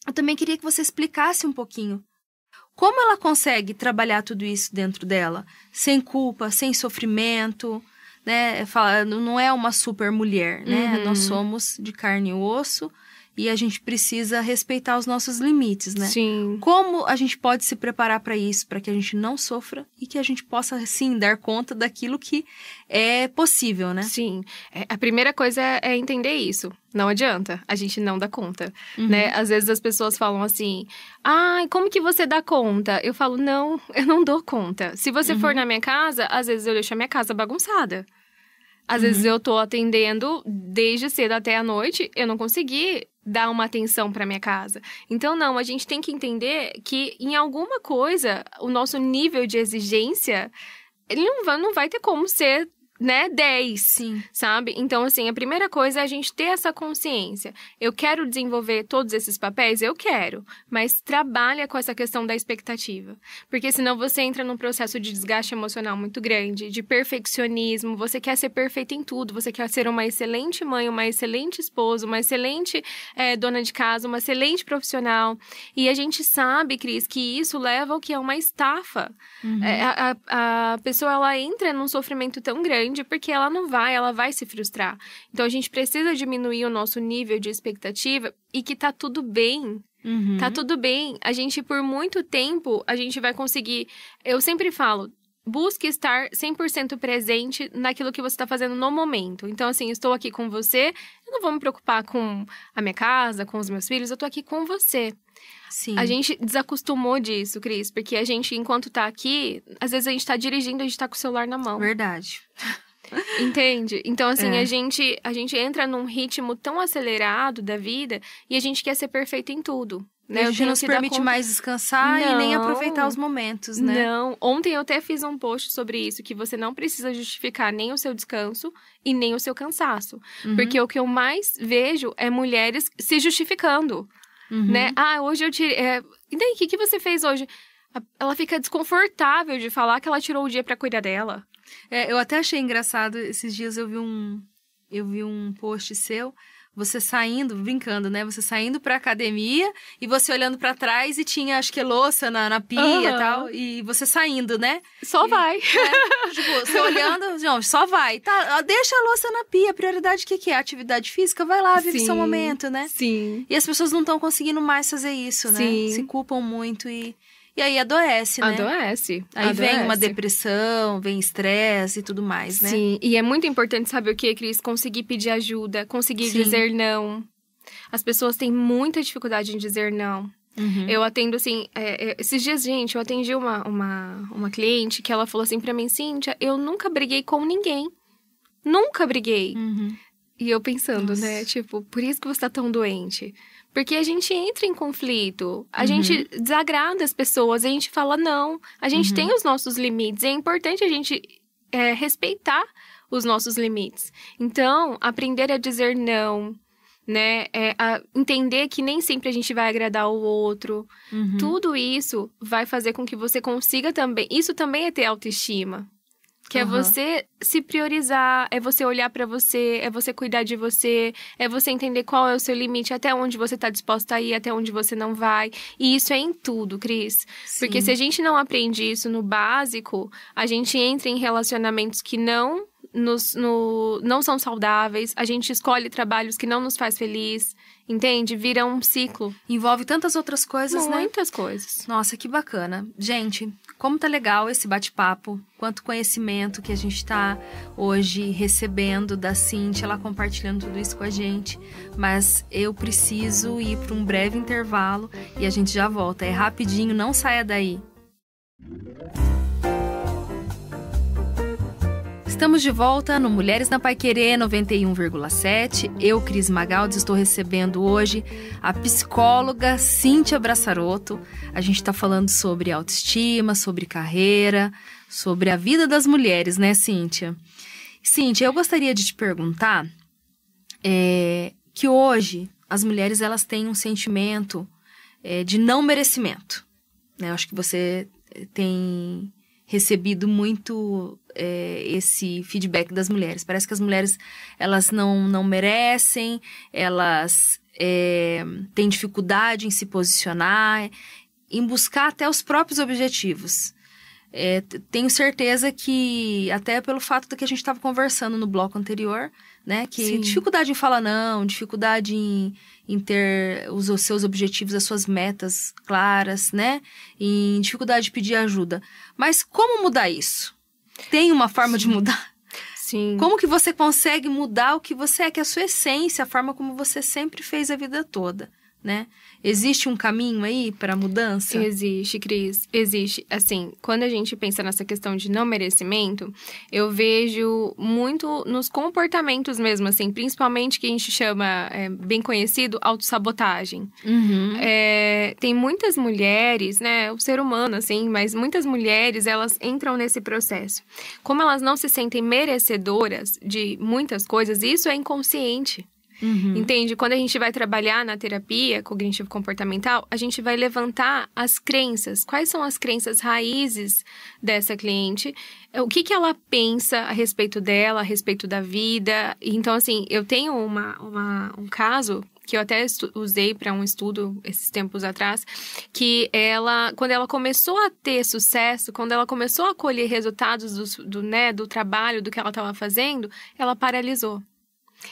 eu também queria que você explicasse um pouquinho como ela consegue trabalhar tudo isso dentro dela, sem culpa, sem sofrimento, né? Fala, não é uma super mulher, né? Uhum. Nós somos de carne e osso, e a gente precisa respeitar os nossos limites, né? Sim. Como a gente pode se preparar para isso, para que a gente não sofra e que a gente possa sim dar conta daquilo que é possível, né? Sim. É, a primeira coisa é, é entender isso. Não adianta, a gente não dá conta, uhum. né? Às vezes as pessoas falam assim: "Ai, ah, como que você dá conta?" Eu falo: "Não, eu não dou conta. Se você uhum. for na minha casa, às vezes eu deixo a minha casa bagunçada. Às uhum. vezes eu tô atendendo desde cedo até a noite, eu não consegui dar uma atenção para minha casa. Então não, a gente tem que entender que em alguma coisa o nosso nível de exigência ele não vai, não vai ter como ser né, 10. Sim. Sabe? Então, assim, a primeira coisa é a gente ter essa consciência. Eu quero desenvolver todos esses papéis? Eu quero. Mas trabalha com essa questão da expectativa. Porque senão você entra num processo de desgaste emocional muito grande, de perfeccionismo. Você quer ser perfeita em tudo. Você quer ser uma excelente mãe, uma excelente esposa, uma excelente é, dona de casa, uma excelente profissional. E a gente sabe, Cris, que isso leva ao que é uma estafa. Uhum. É, a, a, a pessoa, ela entra num sofrimento tão grande grande, porque ela não vai, ela vai se frustrar. Então a gente precisa diminuir o nosso nível de expectativa e que tá tudo bem. Uhum. Tá tudo bem. A gente, por muito tempo, a gente vai conseguir. Eu sempre falo, busque estar 100% presente naquilo que você está fazendo no momento. Então, assim, estou aqui com você, eu não vou me preocupar com a minha casa, com os meus filhos, eu estou aqui com você. Sim. A gente desacostumou disso, Cris, porque a gente, enquanto está aqui, às vezes a gente está dirigindo, a gente está com o celular na mão. Verdade. Entende? Então, assim, é. a, gente, a gente entra num ritmo tão acelerado da vida e a gente quer ser perfeito em tudo. Né? A gente não se permite mais descansar não, e nem aproveitar os momentos, né? Não. Ontem eu até fiz um post sobre isso, que você não precisa justificar nem o seu descanso e nem o seu cansaço. Uhum. Porque o que eu mais vejo é mulheres se justificando, uhum. né? Ah, hoje eu tirei... É... E daí, o que, que você fez hoje? Ela fica desconfortável de falar que ela tirou o dia para cuidar dela. É, eu até achei engraçado, esses dias eu vi um... Eu vi um post seu você saindo, brincando, né? Você saindo pra academia e você olhando para trás e tinha, acho que, louça na, na pia uhum. e tal. E você saindo, né? Só e, vai. Né? tipo, você olhando, não, só vai. Tá, deixa a louça na pia. prioridade o que, que é? Atividade física? Vai lá, vive sim, seu momento, né? Sim. E as pessoas não estão conseguindo mais fazer isso, né? Sim. Se culpam muito e. E aí adoece, né? Adoece. Aí adoece. vem uma depressão, vem estresse e tudo mais, né? Sim, e é muito importante saber o que, Cris? Conseguir pedir ajuda, conseguir Sim. dizer não. As pessoas têm muita dificuldade em dizer não. Uhum. Eu atendo assim, é, é, esses dias, gente, eu atendi uma, uma, uma cliente que ela falou assim pra mim, Cíntia, eu nunca briguei com ninguém. Nunca briguei. Uhum. E eu pensando, né, Nossa. né? Tipo, por isso que você tá tão doente. Porque a gente entra em conflito, a uhum. gente desagrada as pessoas, a gente fala não, a gente uhum. tem os nossos limites, é importante a gente é, respeitar os nossos limites. Então, aprender a dizer não, né? É, entender que nem sempre a gente vai agradar o outro. Uhum. Tudo isso vai fazer com que você consiga também. Isso também é ter autoestima que uhum. é você se priorizar, é você olhar para você, é você cuidar de você, é você entender qual é o seu limite, até onde você tá disposta a ir, até onde você não vai. E isso é em tudo, Cris. Sim. Porque se a gente não aprende isso no básico, a gente entra em relacionamentos que não nos, no, não são saudáveis, a gente escolhe trabalhos que não nos faz feliz. Entende? Vira um ciclo. Envolve tantas outras coisas, Muitas né? Muitas coisas. Nossa, que bacana. Gente, como tá legal esse bate-papo. Quanto conhecimento que a gente tá hoje recebendo da Cintia, ela compartilhando tudo isso com a gente. Mas eu preciso ir para um breve intervalo e a gente já volta. É rapidinho, não saia daí. Música Estamos de volta no Mulheres na Paiquerê 91,7. Eu, Cris Magaldi, estou recebendo hoje a psicóloga Cíntia Braçaroto. A gente está falando sobre autoestima, sobre carreira, sobre a vida das mulheres, né, Cíntia? Cíntia, eu gostaria de te perguntar é, que hoje as mulheres elas têm um sentimento é, de não merecimento. Né? Eu acho que você eh, tem recebido muito é, esse feedback das mulheres. Parece que as mulheres elas não, não merecem, elas é, têm dificuldade em se posicionar, em buscar até os próprios objetivos. É, tenho certeza que, até pelo fato do que a gente estava conversando no bloco anterior, né? Que Sim. dificuldade em falar não, dificuldade em, em ter os, os, seus objetivos, as suas metas claras, né? Em dificuldade de pedir ajuda. Mas como mudar isso? Tem uma forma Sim. de mudar? Sim. Como que você consegue mudar o que você é, que é a sua essência, a forma como você sempre fez a vida toda? né? Existe um caminho aí para mudança? Existe, Cris. Existe. Assim, quando a gente pensa nessa questão de não merecimento, eu vejo muito nos comportamentos mesmo, assim, principalmente que a gente chama, é, bem conhecido, autossabotagem. Uhum. É, tem muitas mulheres, né? O ser humano, assim, mas muitas mulheres, elas entram nesse processo. Como elas não se sentem merecedoras de muitas coisas, isso é inconsciente. Uhum. Entende? Quando a gente vai trabalhar na terapia cognitivo-comportamental, a gente vai levantar as crenças. Quais são as crenças raízes dessa cliente? É, o que, que ela pensa a respeito dela, a respeito da vida? Então, assim, eu tenho uma, uma um caso que eu até usei para um estudo esses tempos atrás, que ela, quando ela começou a ter sucesso, quando ela começou a colher resultados do, do, né, do trabalho, do que ela estava fazendo, ela paralisou.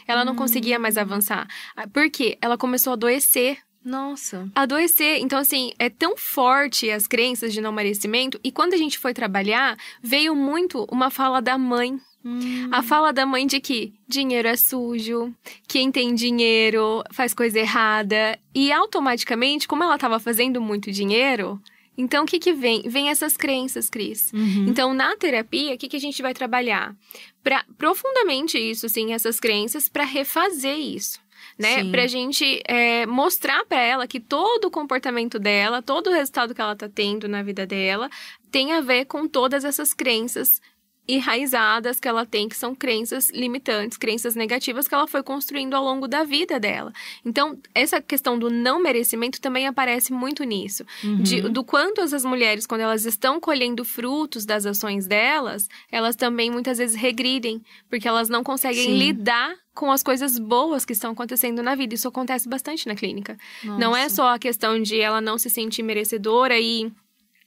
Ela hum. não conseguia mais avançar. Ah, por quê? Ela começou a adoecer nossa. Adoecer. Então, assim, é tão forte as crenças de não merecimento. E quando a gente foi trabalhar, veio muito uma fala da mãe. Hum. A fala da mãe de que dinheiro é sujo, quem tem dinheiro faz coisa errada. E automaticamente, como ela estava fazendo muito dinheiro, então, o que, que vem? Vem essas crenças, Cris. Uhum. Então, na terapia, o que, que a gente vai trabalhar? Pra, profundamente isso, assim, essas crenças, para refazer isso né? Para a gente é, mostrar para ela que todo o comportamento dela, todo o resultado que ela está tendo na vida dela, tem a ver com todas essas crenças enraizadas que ela tem, que são crenças limitantes, crenças negativas que ela foi construindo ao longo da vida dela. Então, essa questão do não merecimento também aparece muito nisso. Uhum. De, do quanto as mulheres, quando elas estão colhendo frutos das ações delas, elas também muitas vezes regridem, porque elas não conseguem Sim. lidar com as coisas boas que estão acontecendo na vida. Isso acontece bastante na clínica. Nossa. Não é só a questão de ela não se sentir merecedora e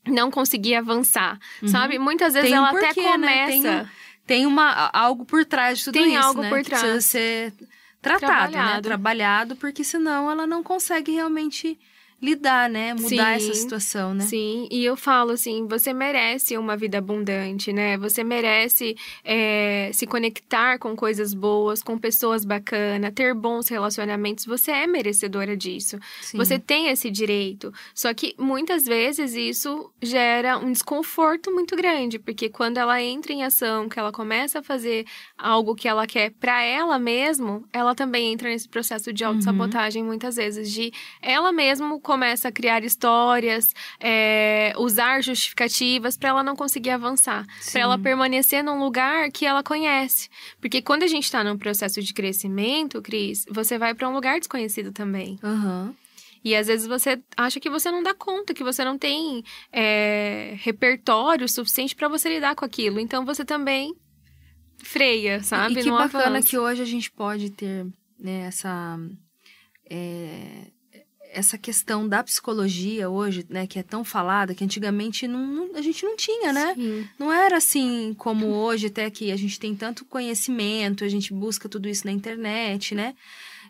não conseguir avançar, uhum. sabe? Muitas vezes tem ela um porquê, até começa. Né? Tem, tem, uma, algo por trás de tudo tem isso. Tem algo né? por trás. Precisa ser tratado, né? trabalhado. né? Trabalhado, porque senão ela não consegue realmente lidar, né? Mudar sim, essa situação, né? Sim, e eu falo assim: você merece uma vida abundante, né? Você merece é, se conectar com coisas boas, com pessoas bacanas, ter bons relacionamentos. Você é merecedora disso. Sim. Você tem esse direito. Só que muitas vezes isso gera um desconforto muito grande, porque quando ela entra em ação, que ela começa a fazer algo que ela quer para ela mesma, ela também entra nesse processo de uhum. autossabotagem uhum. muitas vezes, de ela mesma começa a criar histórias, é, usar justificativas para ela não conseguir avançar, para ela permanecer num lugar que ela conhece. Porque quando a gente está num processo de crescimento, Cris, você vai para um lugar desconhecido também. Uhum. E às vezes você acha que você não dá conta, que você não tem é, repertório suficiente para você lidar com aquilo. Então você também freia, sabe? E que não bacana avança. que hoje a gente pode ter né, essa é, essa questão da psicologia hoje, né, que é tão falada, que antigamente não, a gente não tinha, né? Sim. Não era assim como hoje, até que a gente tem tanto conhecimento, a gente busca tudo isso na internet, né?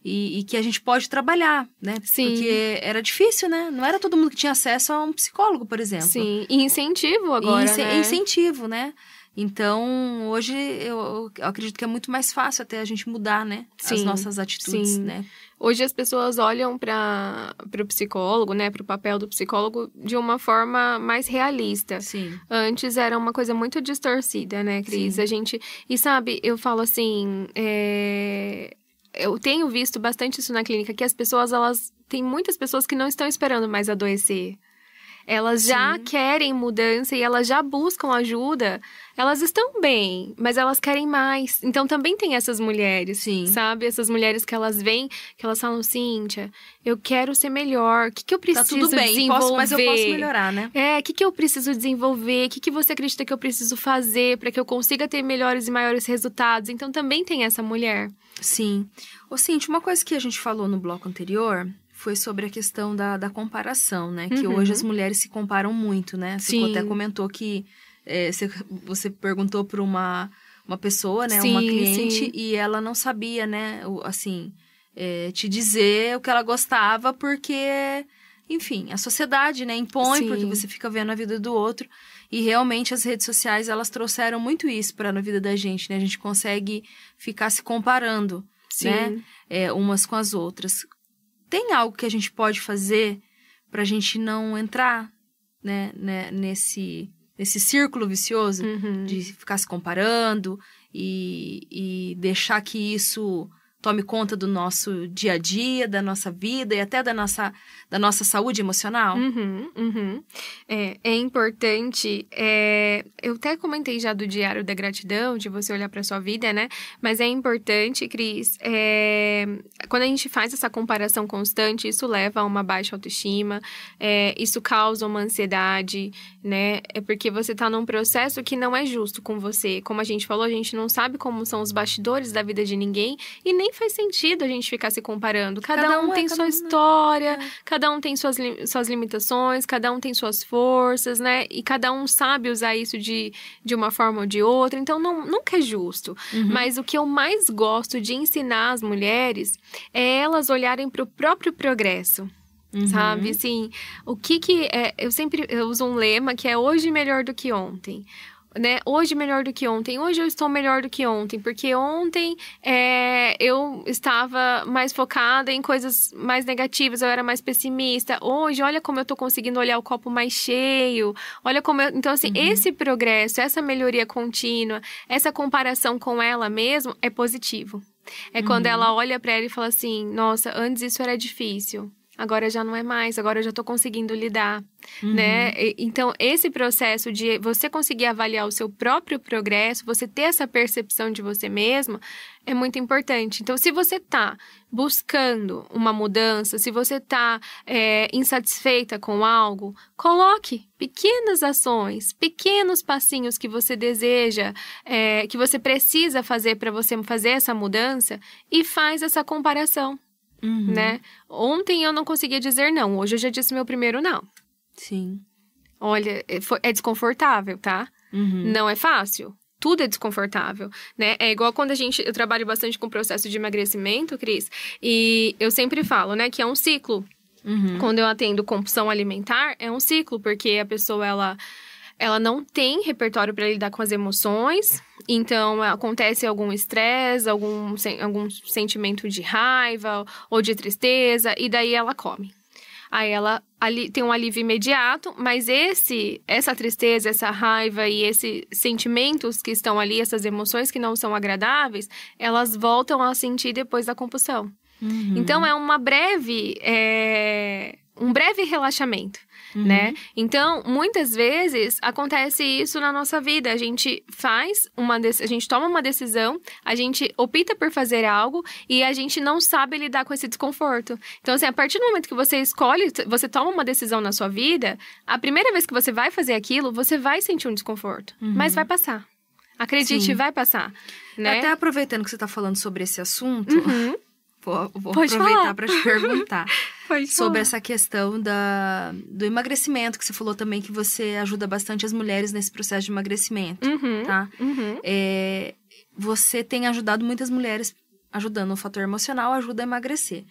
E, e, que a gente pode trabalhar, né? Sim. Porque era difícil, né? Não era todo mundo que tinha acesso a um psicólogo, por exemplo. Sim, e incentivo agora, e né? Incentivo, né? Então, hoje eu, eu, acredito que é muito mais fácil até a gente mudar, né? Sim, as nossas atitudes, sim. né? Hoje as pessoas olham para o psicólogo, né, para o papel do psicólogo de uma forma mais realista. Sim. Antes era uma coisa muito distorcida, né, Cris? Sim. A gente. E sabe, eu falo assim. É... Eu tenho visto bastante isso na clínica, que as pessoas, elas. Tem muitas pessoas que não estão esperando mais adoecer. Elas Sim. já querem mudança e elas já buscam ajuda elas estão bem, mas elas querem mais. Então também tem essas mulheres, Sim. sabe? Essas mulheres que elas vêm, que elas falam, Cíntia, eu quero ser melhor. O que, que eu preciso tá tudo bem, desenvolver? Posso, mas eu posso melhorar, né? É, o que, que eu preciso desenvolver? O que, que você acredita que eu preciso fazer para que eu consiga ter melhores e maiores resultados? Então também tem essa mulher. Sim. Ô, Cíntia, uma coisa que a gente falou no bloco anterior foi sobre a questão da, da comparação, né? Que uhum. hoje as mulheres se comparam muito, né? Sim. Você até comentou que é, você, você perguntou para uma, uma pessoa, né? Sim, uma cliente, sim. e ela não sabia, né? Assim, é, te dizer o que ela gostava, porque, enfim, a sociedade, né? Impõe, sim. porque você fica vendo a vida do outro. E realmente as redes sociais, elas trouxeram muito isso para a vida da gente, né? A gente consegue ficar se comparando, né? É, umas com as outras. Tem algo que a gente pode fazer para a gente não entrar né, né, nesse esse círculo vicioso uhum. de ficar se comparando e, e deixar que isso tome conta do nosso dia a dia, da nossa vida e até da nossa, da nossa saúde emocional? Uhum, uhum. É, é, importante. É... eu até comentei já do diário da gratidão, de você olhar para sua vida, né? Mas é importante, Cris, é... quando a gente faz essa comparação constante, isso leva a uma baixa autoestima, é, isso causa uma ansiedade, né? É porque você tá num processo que não é justo com você. Como a gente falou, a gente não sabe como são os bastidores da vida de ninguém e nem faz sentido a gente ficar se comparando. Cada, cada um, um, é, tem é, sua um é. história, é. cada um tem suas, suas limitações, cada um tem suas forças, né? E cada um sabe usar isso de, de uma forma ou de outra. Então, não, nunca é justo. Uhum. Mas o que eu mais gosto de ensinar as mulheres é elas olharem para o próprio progresso. Uhum. Sabe, assim, o que que é, eu sempre eu uso um lema que é hoje melhor do que ontem né? Hoje melhor do que ontem. Hoje eu estou melhor do que ontem, porque ontem é, eu estava mais focada em coisas mais negativas, eu era mais pessimista. Hoje, olha como eu estou conseguindo olhar o copo mais cheio. Olha como eu... Então, assim, uhum. esse progresso, essa melhoria contínua, essa comparação com ela mesma é positivo. É uhum. quando ela olha para ela e fala assim: nossa, antes isso era difícil agora já não é mais, agora eu já estou conseguindo lidar, uhum. né? Então, esse processo de você conseguir avaliar o seu próprio progresso, você ter essa percepção de você mesma, é muito importante. Então, se você está buscando uma mudança, se você está é, insatisfeita com algo, coloque pequenas ações, pequenos passinhos que você deseja, é, que você precisa fazer para você fazer essa mudança e faz essa comparação. Uhum. Né? Ontem eu não conseguia dizer não, hoje eu já disse meu primeiro não. Sim. Olha, é, é desconfortável, tá? Uhum. Não é fácil. Tudo é desconfortável, né? É igual quando a gente. Eu trabalho bastante com o processo de emagrecimento, Cris, e eu sempre falo, né, que é um ciclo. Uhum. Quando eu atendo compulsão alimentar, é um ciclo, porque a pessoa, ela ela não tem repertório para lidar com as emoções. Então, é, acontece algum estresse, algum, algum sentimento de raiva ou de tristeza, e daí ela come. Aí ela ali, tem um alívio imediato, mas esse, essa tristeza, essa raiva e esses sentimentos que estão ali, essas emoções que não são agradáveis, elas voltam a sentir depois da compulsão. Uhum. Então é uma breve, é, um breve relaxamento. Né? uhum. né? Então, muitas vezes acontece isso na nossa vida. A gente faz uma a gente toma uma decisão, a gente opta por fazer algo e a gente não sabe lidar com esse desconforto. Então, assim, a partir do momento que você escolhe, você toma uma decisão na sua vida, a primeira vez que você vai fazer aquilo, você vai sentir um desconforto, uhum. mas vai passar. Acredite, Sim. vai passar. Né? Até aproveitando que você está falando sobre esse assunto, uhum. vou, vou aproveitar para te perguntar. sobre essa questão da, do emagrecimento, que você falou também que você ajuda bastante as mulheres nesse processo de emagrecimento, uhum, tá? Uhum. É, você tem ajudado muitas mulheres, ajudando o fator emocional, ajuda a emagrecer.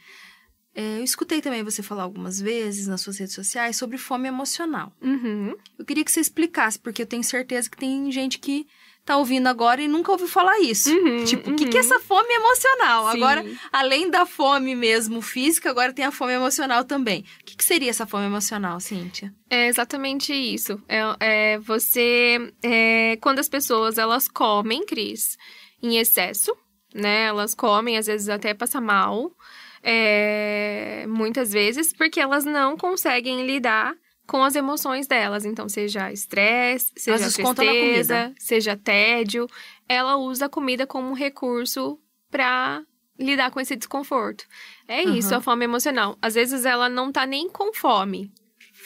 É, eu escutei também você falar algumas vezes nas suas redes sociais sobre fome emocional. Uhum. Eu queria que você explicasse, porque eu tenho certeza que tem gente que tá ouvindo agora e nunca ouviu falar isso. Uhum, tipo, o uhum. que, que é essa fome emocional? Sim. Agora, além da fome mesmo física, agora tem a fome emocional também. O que, que seria essa fome emocional, Cíntia? É exatamente isso. É, é você. É, quando as pessoas elas comem, Cris, em excesso, né? Elas comem, às vezes até passa mal. É, muitas vezes, porque elas não conseguem lidar com as emoções delas. Então, seja estresse, seja tristeza, seja tédio, ela usa a comida como recurso para lidar com esse desconforto. É uhum. isso, a fome emocional. Às vezes ela não tá nem com fome,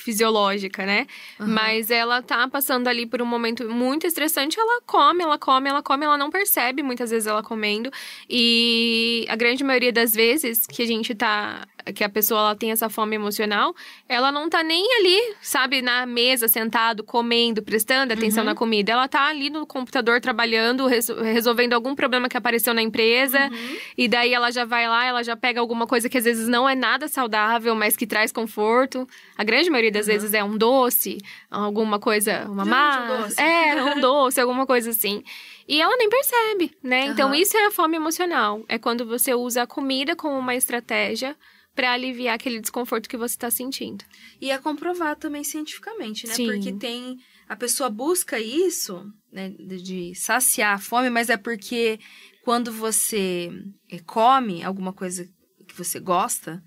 fisiológica, né? Uhum. Mas ela tá passando ali por um momento muito estressante, ela come, ela come, ela come, ela não percebe muitas vezes ela comendo. E a grande maioria das vezes que a gente tá que a pessoa ela tem essa fome emocional, ela não tá nem ali, sabe, na mesa, sentado, comendo, prestando atenção uhum. na comida. Ela tá ali no computador trabalhando, resolvendo algum problema que apareceu na empresa. Uhum. E daí ela já vai lá, ela já pega alguma coisa que às vezes não é nada saudável, mas que traz conforto. A grande maioria das uhum. vezes é um doce, alguma coisa, uma massa. Um doce. É, um doce, alguma coisa assim. E ela nem percebe, né? Uhum. Então, isso é a fome emocional. É quando você usa a comida como uma estratégia para aliviar aquele desconforto que você está sentindo. E é comprovar também cientificamente, né? Sim. Porque tem. A pessoa busca isso, né? De saciar a fome, mas é porque quando você eh, come alguma coisa que você gosta,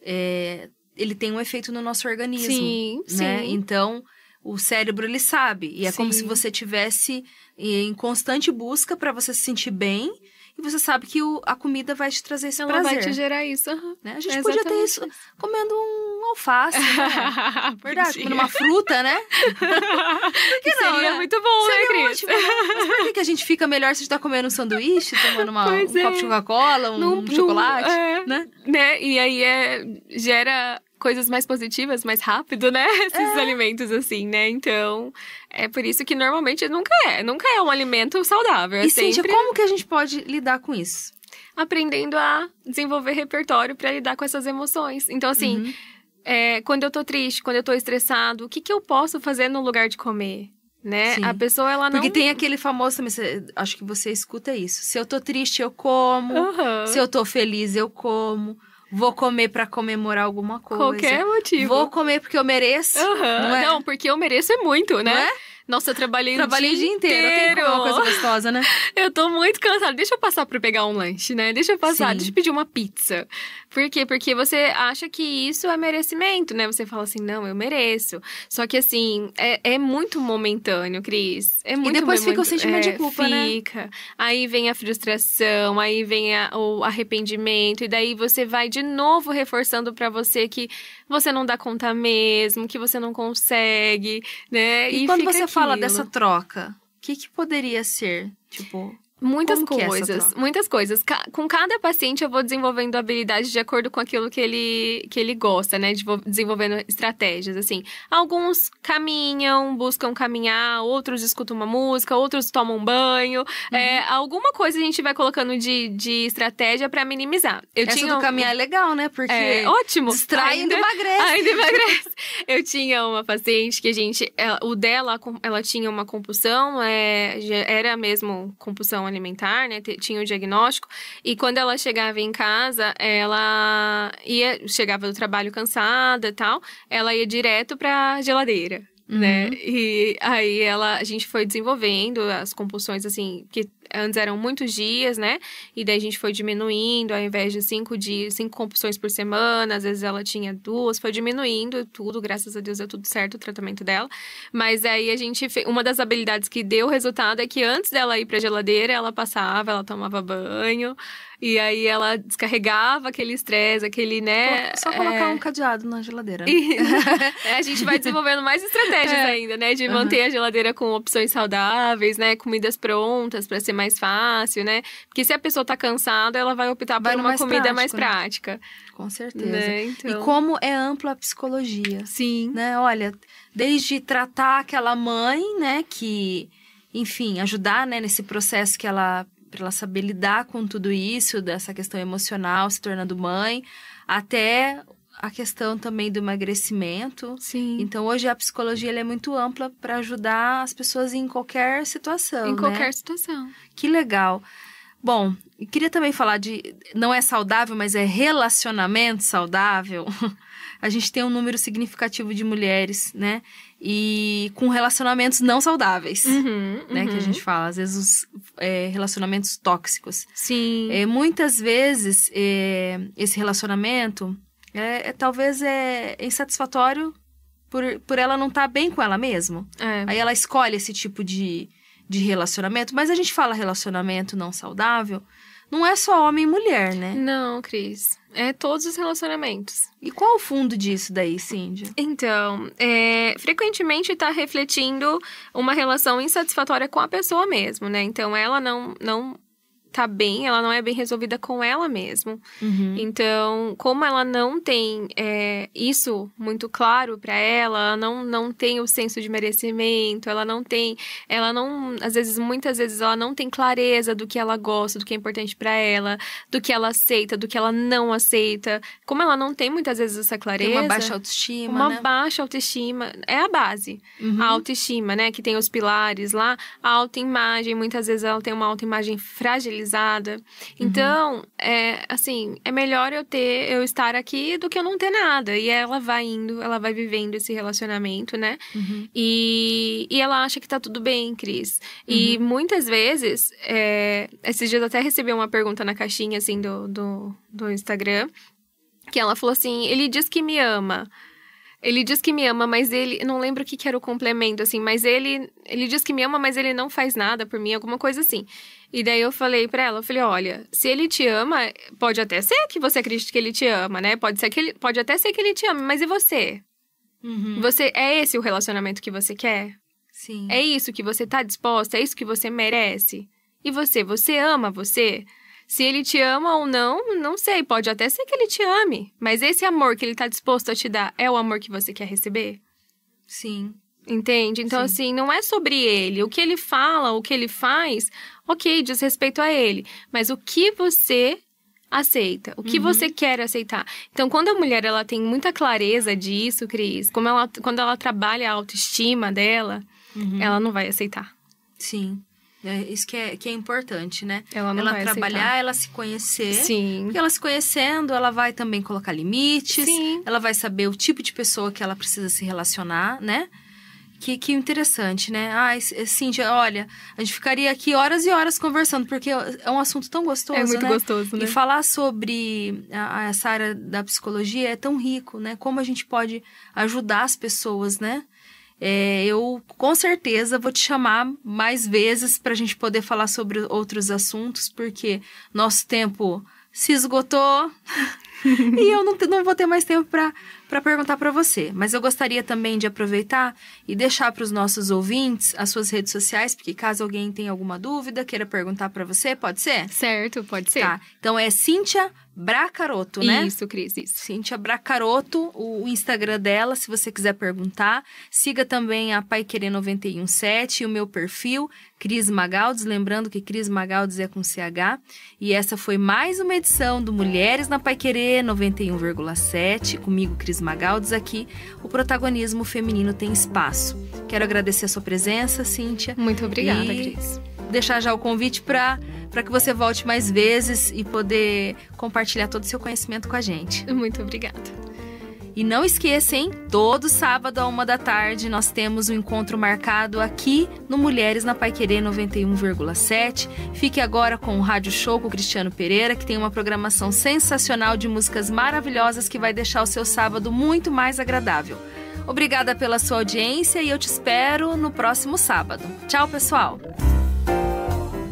é, ele tem um efeito no nosso organismo. Sim, né? sim. Então, o cérebro ele sabe. E é sim. como se você tivesse eh, em constante busca para você se sentir bem e você sabe que o, a comida vai te trazer esse Ela prazer. Ela vai te gerar isso. Uhum. Né? A gente é podia ter isso, isso comendo um alface, né? Verdade, comendo uma fruta, né? por que não, Seria né? muito bom, né, Seria né, Cris? Ótimo, Mas por que, que a gente fica melhor se a gente tá comendo um sanduíche, tomando uma, um é. copo de Coca-Cola, um, chocolate, é, né? né? E aí é, gera coisas mais positivas mais rápido, né? Esses é. alimentos assim, né? Então, é por isso que normalmente nunca é, nunca é um alimento saudável. É e sempre... Cíntia, como que a gente pode lidar com isso? Aprendendo a desenvolver repertório para lidar com essas emoções. Então, assim, uhum. é, quando eu tô triste, quando eu tô estressado, o que, que eu posso fazer no lugar de comer? né? A pessoa, ela não... Porque tem aquele famoso também, acho que você escuta isso. Se eu tô triste, eu como. Uhum. Se eu tô feliz, eu como. Vou comer para comemorar alguma coisa. Qualquer motivo. Vou comer porque eu mereço. Uhum. Não, é? não, porque eu mereço é muito, né? Não é? Nossa, eu trabalhei, trabalhei o dia, dia inteiro. uma coisa gostosa, né? eu tô muito cansada. Deixa eu passar pra pegar um lanche, né? Deixa eu passar, Sim. deixa eu pedir uma pizza. Por quê? Porque você acha que isso é merecimento, né? Você fala assim, não, eu mereço. Só que assim, é, é muito momentâneo, Cris. É muito E depois fica o sentimento é, de culpa, fica. né? Fica. Aí vem a frustração, aí vem a, o arrependimento, e daí você vai de novo reforçando para você que você não dá conta mesmo, que você não consegue, né? E, e quando você aquilo. fala dessa troca, o que, que poderia ser? Tipo. Muitas Como é coisas, é muitas coisas. Ca com cada paciente eu vou desenvolvendo habilidades de acordo com aquilo que ele, que ele gosta, né? De desenvolvendo estratégias, assim. Alguns caminham, buscam caminhar, outros escutam uma música, outros tomam banho. É, uhum. É, alguma coisa a gente vai colocando de, de estratégia para minimizar. Eu Essa tinha do um... caminhar é legal, né? Porque é, ótimo. distrai ainda, e emagrece. Ainda emagrece. eu tinha uma paciente que a gente... Ela, o dela, ela tinha uma compulsão, é, era mesmo compulsão alimentar, né? Tinha o diagnóstico. E quando ela chegava em casa, ela ia chegava do trabalho cansada e tal, ela ia direto para a geladeira. Né? Uhum. Né? E aí ela, a gente foi desenvolvendo as compulsões, assim, que antes eram muitos dias, né? E daí a gente foi diminuindo, ao invés de cinco dias, cinco compulsões por semana, às vezes ela tinha duas, foi diminuindo tudo, graças a Deus deu tudo certo o tratamento dela. Mas aí a gente, uma das habilidades que deu resultado é que antes dela ir pra geladeira, ela passava, ela tomava banho, e aí ela descarregava aquele estresse, aquele, né? Só é colocar é... um cadeado na geladeira. E... É, a gente vai desenvolvendo mais estratégias é. ainda, né? De uhum. manter a geladeira com opções saudáveis, né? Comidas prontas para ser mais mais fácil, né? Porque se a pessoa tá cansada, ela vai optar vai por uma mais comida prático, mais né? prática. Com certeza. Né? Então... E como é ampla a psicologia. Sim. Né? Olha, desde tratar aquela mãe, né, que, enfim, ajudar, né, nesse processo que ela para ela saber lidar com tudo isso, dessa questão emocional, se tornando mãe, até a questão também do emagrecimento. Sim. Então, hoje a psicologia é muito ampla para ajudar as pessoas em qualquer situação. Em né? qualquer situação. Que legal. Bom, queria também falar de. Não é saudável, mas é relacionamento saudável. a gente tem um número significativo de mulheres, né? E com relacionamentos não saudáveis, uhum, né? Uhum. Que a uhum. gente fala, às vezes, os, é, relacionamentos tóxicos. Sim. É, muitas vezes, é, esse relacionamento é, é, talvez é insatisfatório por, por ela não estar tá bem com ela mesma. É. Aí ela escolhe esse tipo de, de relacionamento. Mas a gente fala relacionamento não saudável, não é só homem e mulher, né? Não, Cris. É todos os relacionamentos. E qual o fundo disso daí, Cindy? Então, é, frequentemente está refletindo uma relação insatisfatória com a pessoa mesmo, né? Então, ela não, não tá bem, ela não é bem resolvida com ela mesma. Uhum. Então, como ela não tem é, isso muito claro para ela, ela não, não tem o senso de merecimento, ela não tem, ela não, às vezes, muitas vezes ela não tem clareza do que ela gosta, do que é importante para ela, do que ela aceita, do que ela não aceita. Como ela não tem muitas vezes essa clareza, tem uma baixa autoestima, uma né? baixa autoestima é a base, uhum. a autoestima, né, que tem os pilares lá, a autoimagem, muitas vezes ela tem uma autoimagem fragilizada Uhum. Então, é, assim, é melhor eu ter, eu estar aqui do que eu não ter nada. E ela vai indo, ela vai vivendo esse relacionamento, né? Uhum. E, e ela acha que tá tudo bem, Cris. E uhum. muitas vezes, é, esses dias eu até recebi uma pergunta na caixinha, assim, do, do, do Instagram, que ela falou assim: ele diz que me ama. Ele diz que me ama, mas ele. Não lembro o que, que, era o complemento, assim, mas ele. Ele diz que me ama, mas ele não faz nada por mim, alguma coisa assim. E daí eu falei para ela, eu falei, olha, se ele te ama, pode até ser que você acredite que ele te ama, né? Pode ser que ele, pode até ser que ele te ame, mas e você? Uhum. Você é esse o relacionamento que você quer? Sim. É isso que você tá disposta, é isso que você merece. E você, você ama você? Se ele te ama ou não, não sei, pode até ser que ele te ame, mas esse amor que ele tá disposto a te dar é o amor que você quer receber? Sim. Entende? Então, Sim. assim, não é sobre ele. O que ele fala, o que ele faz, ok, diz respeito a ele, mas o que você aceita, o que uhum. você quer aceitar. Então, quando a mulher ela tem muita clareza disso, Cris, como ela, quando ela trabalha a autoestima dela, uhum. ela não vai aceitar. Sim. É isso que é, que é importante, né? Ela, não ela vai trabalhar, aceitar. ela se conhecer. Sim. Porque ela se conhecendo, ela vai também colocar limites. Sim. Ela vai saber o tipo de pessoa que ela precisa se relacionar, né? Que, que interessante, né? Ai, eh, Cíntia, olha, a gente ficaria aqui horas e horas conversando, porque é um assunto tão gostoso. É muito né? gostoso, né? E falar sobre a, essa área da psicologia é tão rico, né? Como a gente pode ajudar as pessoas, né? É, eu com certeza vou te chamar mais vezes para a gente poder falar sobre outros assuntos, porque nosso tempo se esgotou e eu não, não vou ter mais tempo para para perguntar para você, mas eu gostaria também de aproveitar e deixar para os nossos ouvintes as suas redes sociais, porque caso alguém tenha alguma dúvida, queira perguntar para você, pode ser? Certo, pode ser. Tá. Então é Cíntia Bracaroto, né? Isso, Cris, isso. Cíntia Bracaroto, o Instagram dela, se você quiser perguntar. Siga também a Pai Querer 917 e o meu perfil, Cris Magaldes. Lembrando que Cris Magaldes é com CH. E essa foi mais uma edição do Mulheres na Pai Querer 91,7. Comigo, Cris Esmagaldes aqui, o protagonismo feminino tem espaço. Quero agradecer a sua presença, Cíntia. Muito obrigada, e... Cris. Deixar já o convite para para que você volte mais vezes e poder compartilhar todo o seu conhecimento com a gente. Muito obrigada. E não esqueça, hein? Todo sábado à uma da tarde nós temos um encontro marcado aqui no Mulheres na Paiquerê 91,7. Fique agora com o Rádio Show com o Cristiano Pereira, que tem uma programação sensacional de músicas maravilhosas que vai deixar o seu sábado muito mais agradável. Obrigada pela sua audiência e eu te espero no próximo sábado. Tchau, pessoal!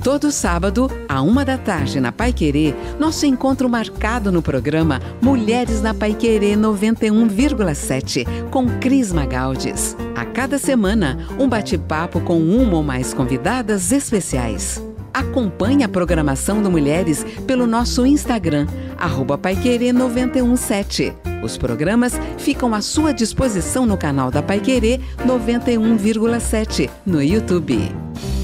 Todo sábado, à uma da tarde na Pai Querer, nosso encontro marcado no programa Mulheres na Pai Querer 91,7 com Cris Magaldes. A cada semana, um bate-papo com uma ou mais convidadas especiais. Acompanhe a programação do Mulheres pelo nosso Instagram, arroba Paiquerê 917. Os programas ficam à sua disposição no canal da Paiquerê 91,7 no YouTube.